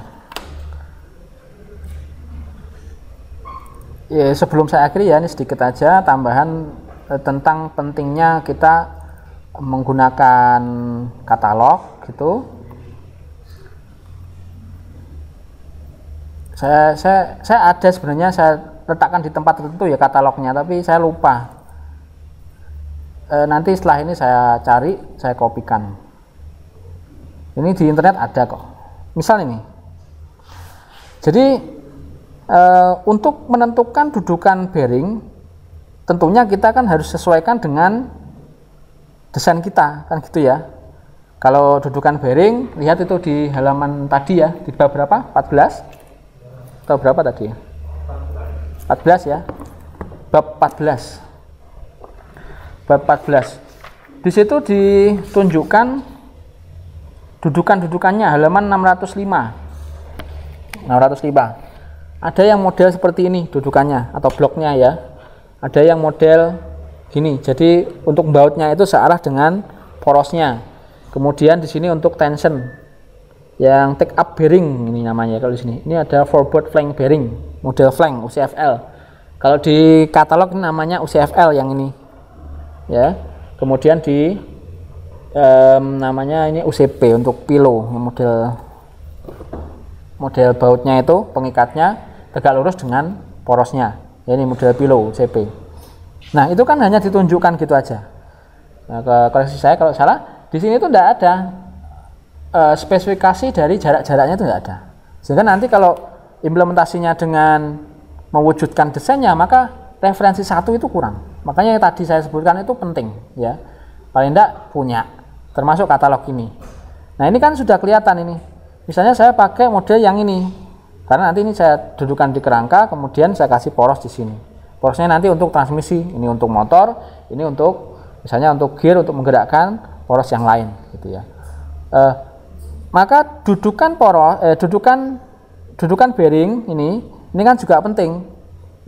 ya sebelum saya akhiri ya ini sedikit aja tambahan eh, tentang pentingnya kita menggunakan katalog gitu saya saya saya ada sebenarnya saya letakkan di tempat tertentu ya katalognya tapi saya lupa e, nanti setelah ini saya cari saya kopikan ini di internet ada kok misal ini jadi e, untuk menentukan dudukan bearing tentunya kita kan harus sesuaikan dengan desain kita kan gitu ya kalau dudukan bearing lihat itu di halaman tadi ya di bab berapa 14 atau berapa tadi ya? 14 ya. Bab 14. Bab 14. Di situ ditunjukkan dudukan-dudukannya halaman 605. 605. Ada yang model seperti ini dudukannya atau bloknya ya. Ada yang model gini. Jadi untuk bautnya itu searah dengan porosnya. Kemudian di sini untuk tension yang take up bearing ini namanya kalau di sini. Ini ada forward flank bearing model flank UCFL. Kalau di katalog namanya UCFL yang ini. Ya. Kemudian di um, namanya ini UCP untuk pilo model model bautnya itu pengikatnya tegak lurus dengan porosnya. Ya, ini model pilo UCP. Nah, itu kan hanya ditunjukkan gitu aja. Nah, ke koleksi saya kalau salah di sini itu tidak ada uh, spesifikasi dari jarak-jaraknya itu nggak ada. Sehingga nanti kalau implementasinya dengan mewujudkan desainnya, maka referensi satu itu kurang. Makanya yang tadi saya sebutkan itu penting, ya. Paling tidak punya, termasuk katalog ini. Nah ini kan sudah kelihatan ini. Misalnya saya pakai model yang ini, karena nanti ini saya dudukan di kerangka, kemudian saya kasih poros di sini. Porosnya nanti untuk transmisi, ini untuk motor, ini untuk misalnya untuk gear untuk menggerakkan poros yang lain, gitu ya. Uh, maka dudukan poros, eh, dudukan dudukan bearing ini, ini kan juga penting.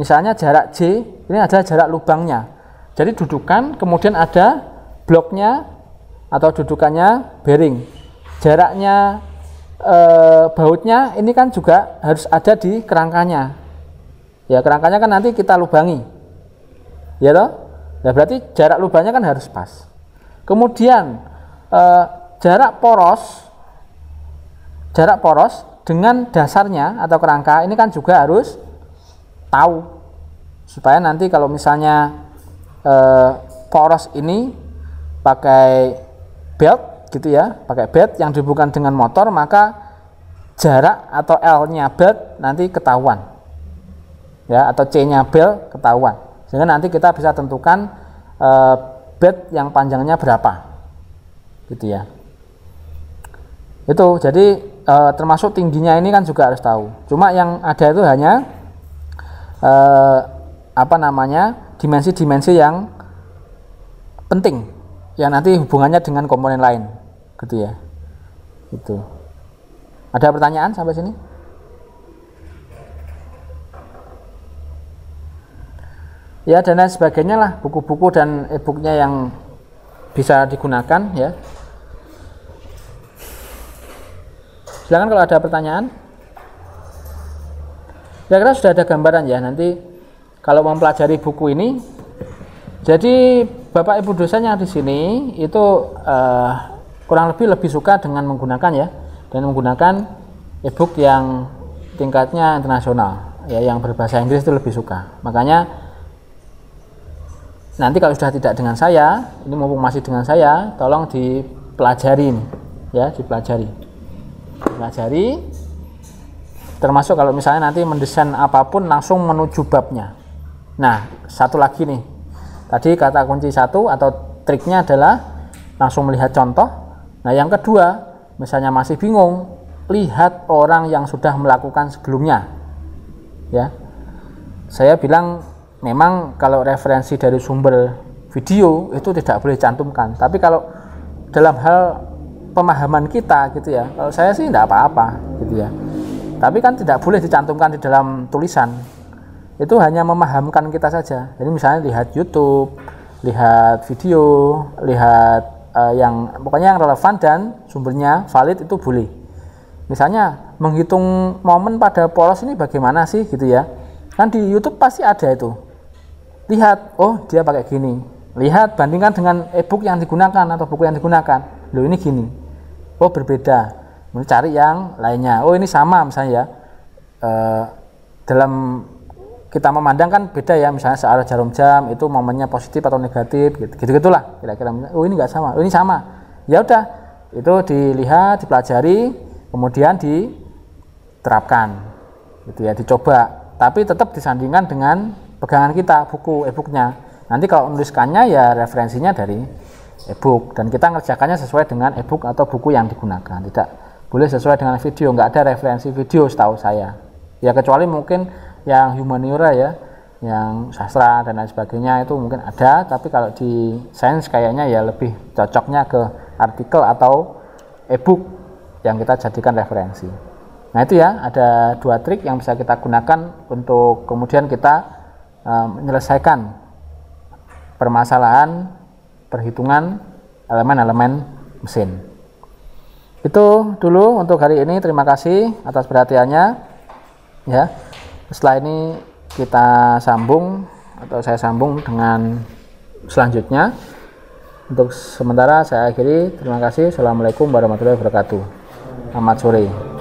Misalnya jarak J, ini ada jarak lubangnya. Jadi dudukan, kemudian ada bloknya atau dudukannya bearing. Jaraknya eh, bautnya ini kan juga harus ada di kerangkanya. Ya kerangkanya kan nanti kita lubangi. Ya toh? Nah, berarti jarak lubangnya kan harus pas. Kemudian eh, jarak poros jarak poros dengan dasarnya atau kerangka ini kan juga harus tahu supaya nanti kalau misalnya eh, poros ini pakai belt gitu ya pakai belt yang dihubungkan dengan motor maka jarak atau L-nya belt nanti ketahuan ya atau C-nya belt ketahuan sehingga nanti kita bisa tentukan eh, belt yang panjangnya berapa gitu ya itu jadi e, termasuk tingginya ini kan juga harus tahu cuma yang ada itu hanya e, apa namanya dimensi-dimensi yang penting yang nanti hubungannya dengan komponen lain gitu ya itu ada pertanyaan sampai sini ya dan lain sebagainya lah buku-buku dan e-booknya yang bisa digunakan ya Silakan kalau ada pertanyaan. Kira-kira sudah ada gambaran ya nanti kalau mempelajari buku ini. Jadi Bapak Ibu dosen yang di sini itu uh, kurang lebih lebih suka dengan menggunakan ya dan menggunakan e-book yang tingkatnya internasional ya yang berbahasa Inggris itu lebih suka. Makanya nanti kalau sudah tidak dengan saya, ini mumpung masih dengan saya, tolong dipelajari ya, dipelajari pelajari termasuk kalau misalnya nanti mendesain apapun langsung menuju babnya nah satu lagi nih tadi kata kunci satu atau triknya adalah langsung melihat contoh nah yang kedua misalnya masih bingung lihat orang yang sudah melakukan sebelumnya ya saya bilang memang kalau referensi dari sumber video itu tidak boleh cantumkan tapi kalau dalam hal pemahaman kita gitu ya kalau saya sih tidak apa-apa gitu ya tapi kan tidak boleh dicantumkan di dalam tulisan itu hanya memahamkan kita saja jadi misalnya lihat YouTube lihat video lihat uh, yang pokoknya yang relevan dan sumbernya valid itu boleh misalnya menghitung momen pada poros ini bagaimana sih gitu ya kan di YouTube pasti ada itu lihat oh dia pakai gini lihat bandingkan dengan e-book yang digunakan atau buku yang digunakan loh ini gini oh berbeda Mencari cari yang lainnya oh ini sama misalnya ya e, dalam kita memandang kan beda ya misalnya searah jarum jam itu momennya positif atau negatif gitu gitu gitulah kira-kira oh ini nggak sama oh ini sama ya udah itu dilihat dipelajari kemudian diterapkan gitu ya dicoba tapi tetap disandingkan dengan pegangan kita buku e-booknya nanti kalau menuliskannya ya referensinya dari e-book dan kita ngerjakannya sesuai dengan e-book atau buku yang digunakan tidak boleh sesuai dengan video nggak ada referensi video setahu saya ya kecuali mungkin yang humaniora ya yang sastra dan lain sebagainya itu mungkin ada tapi kalau di sains kayaknya ya lebih cocoknya ke artikel atau e-book yang kita jadikan referensi nah itu ya ada dua trik yang bisa kita gunakan untuk kemudian kita um, menyelesaikan permasalahan perhitungan elemen-elemen mesin. Itu dulu untuk hari ini. Terima kasih atas perhatiannya. Ya. Setelah ini kita sambung atau saya sambung dengan selanjutnya. Untuk sementara saya akhiri. Terima kasih. Assalamualaikum warahmatullahi wabarakatuh. Selamat sore.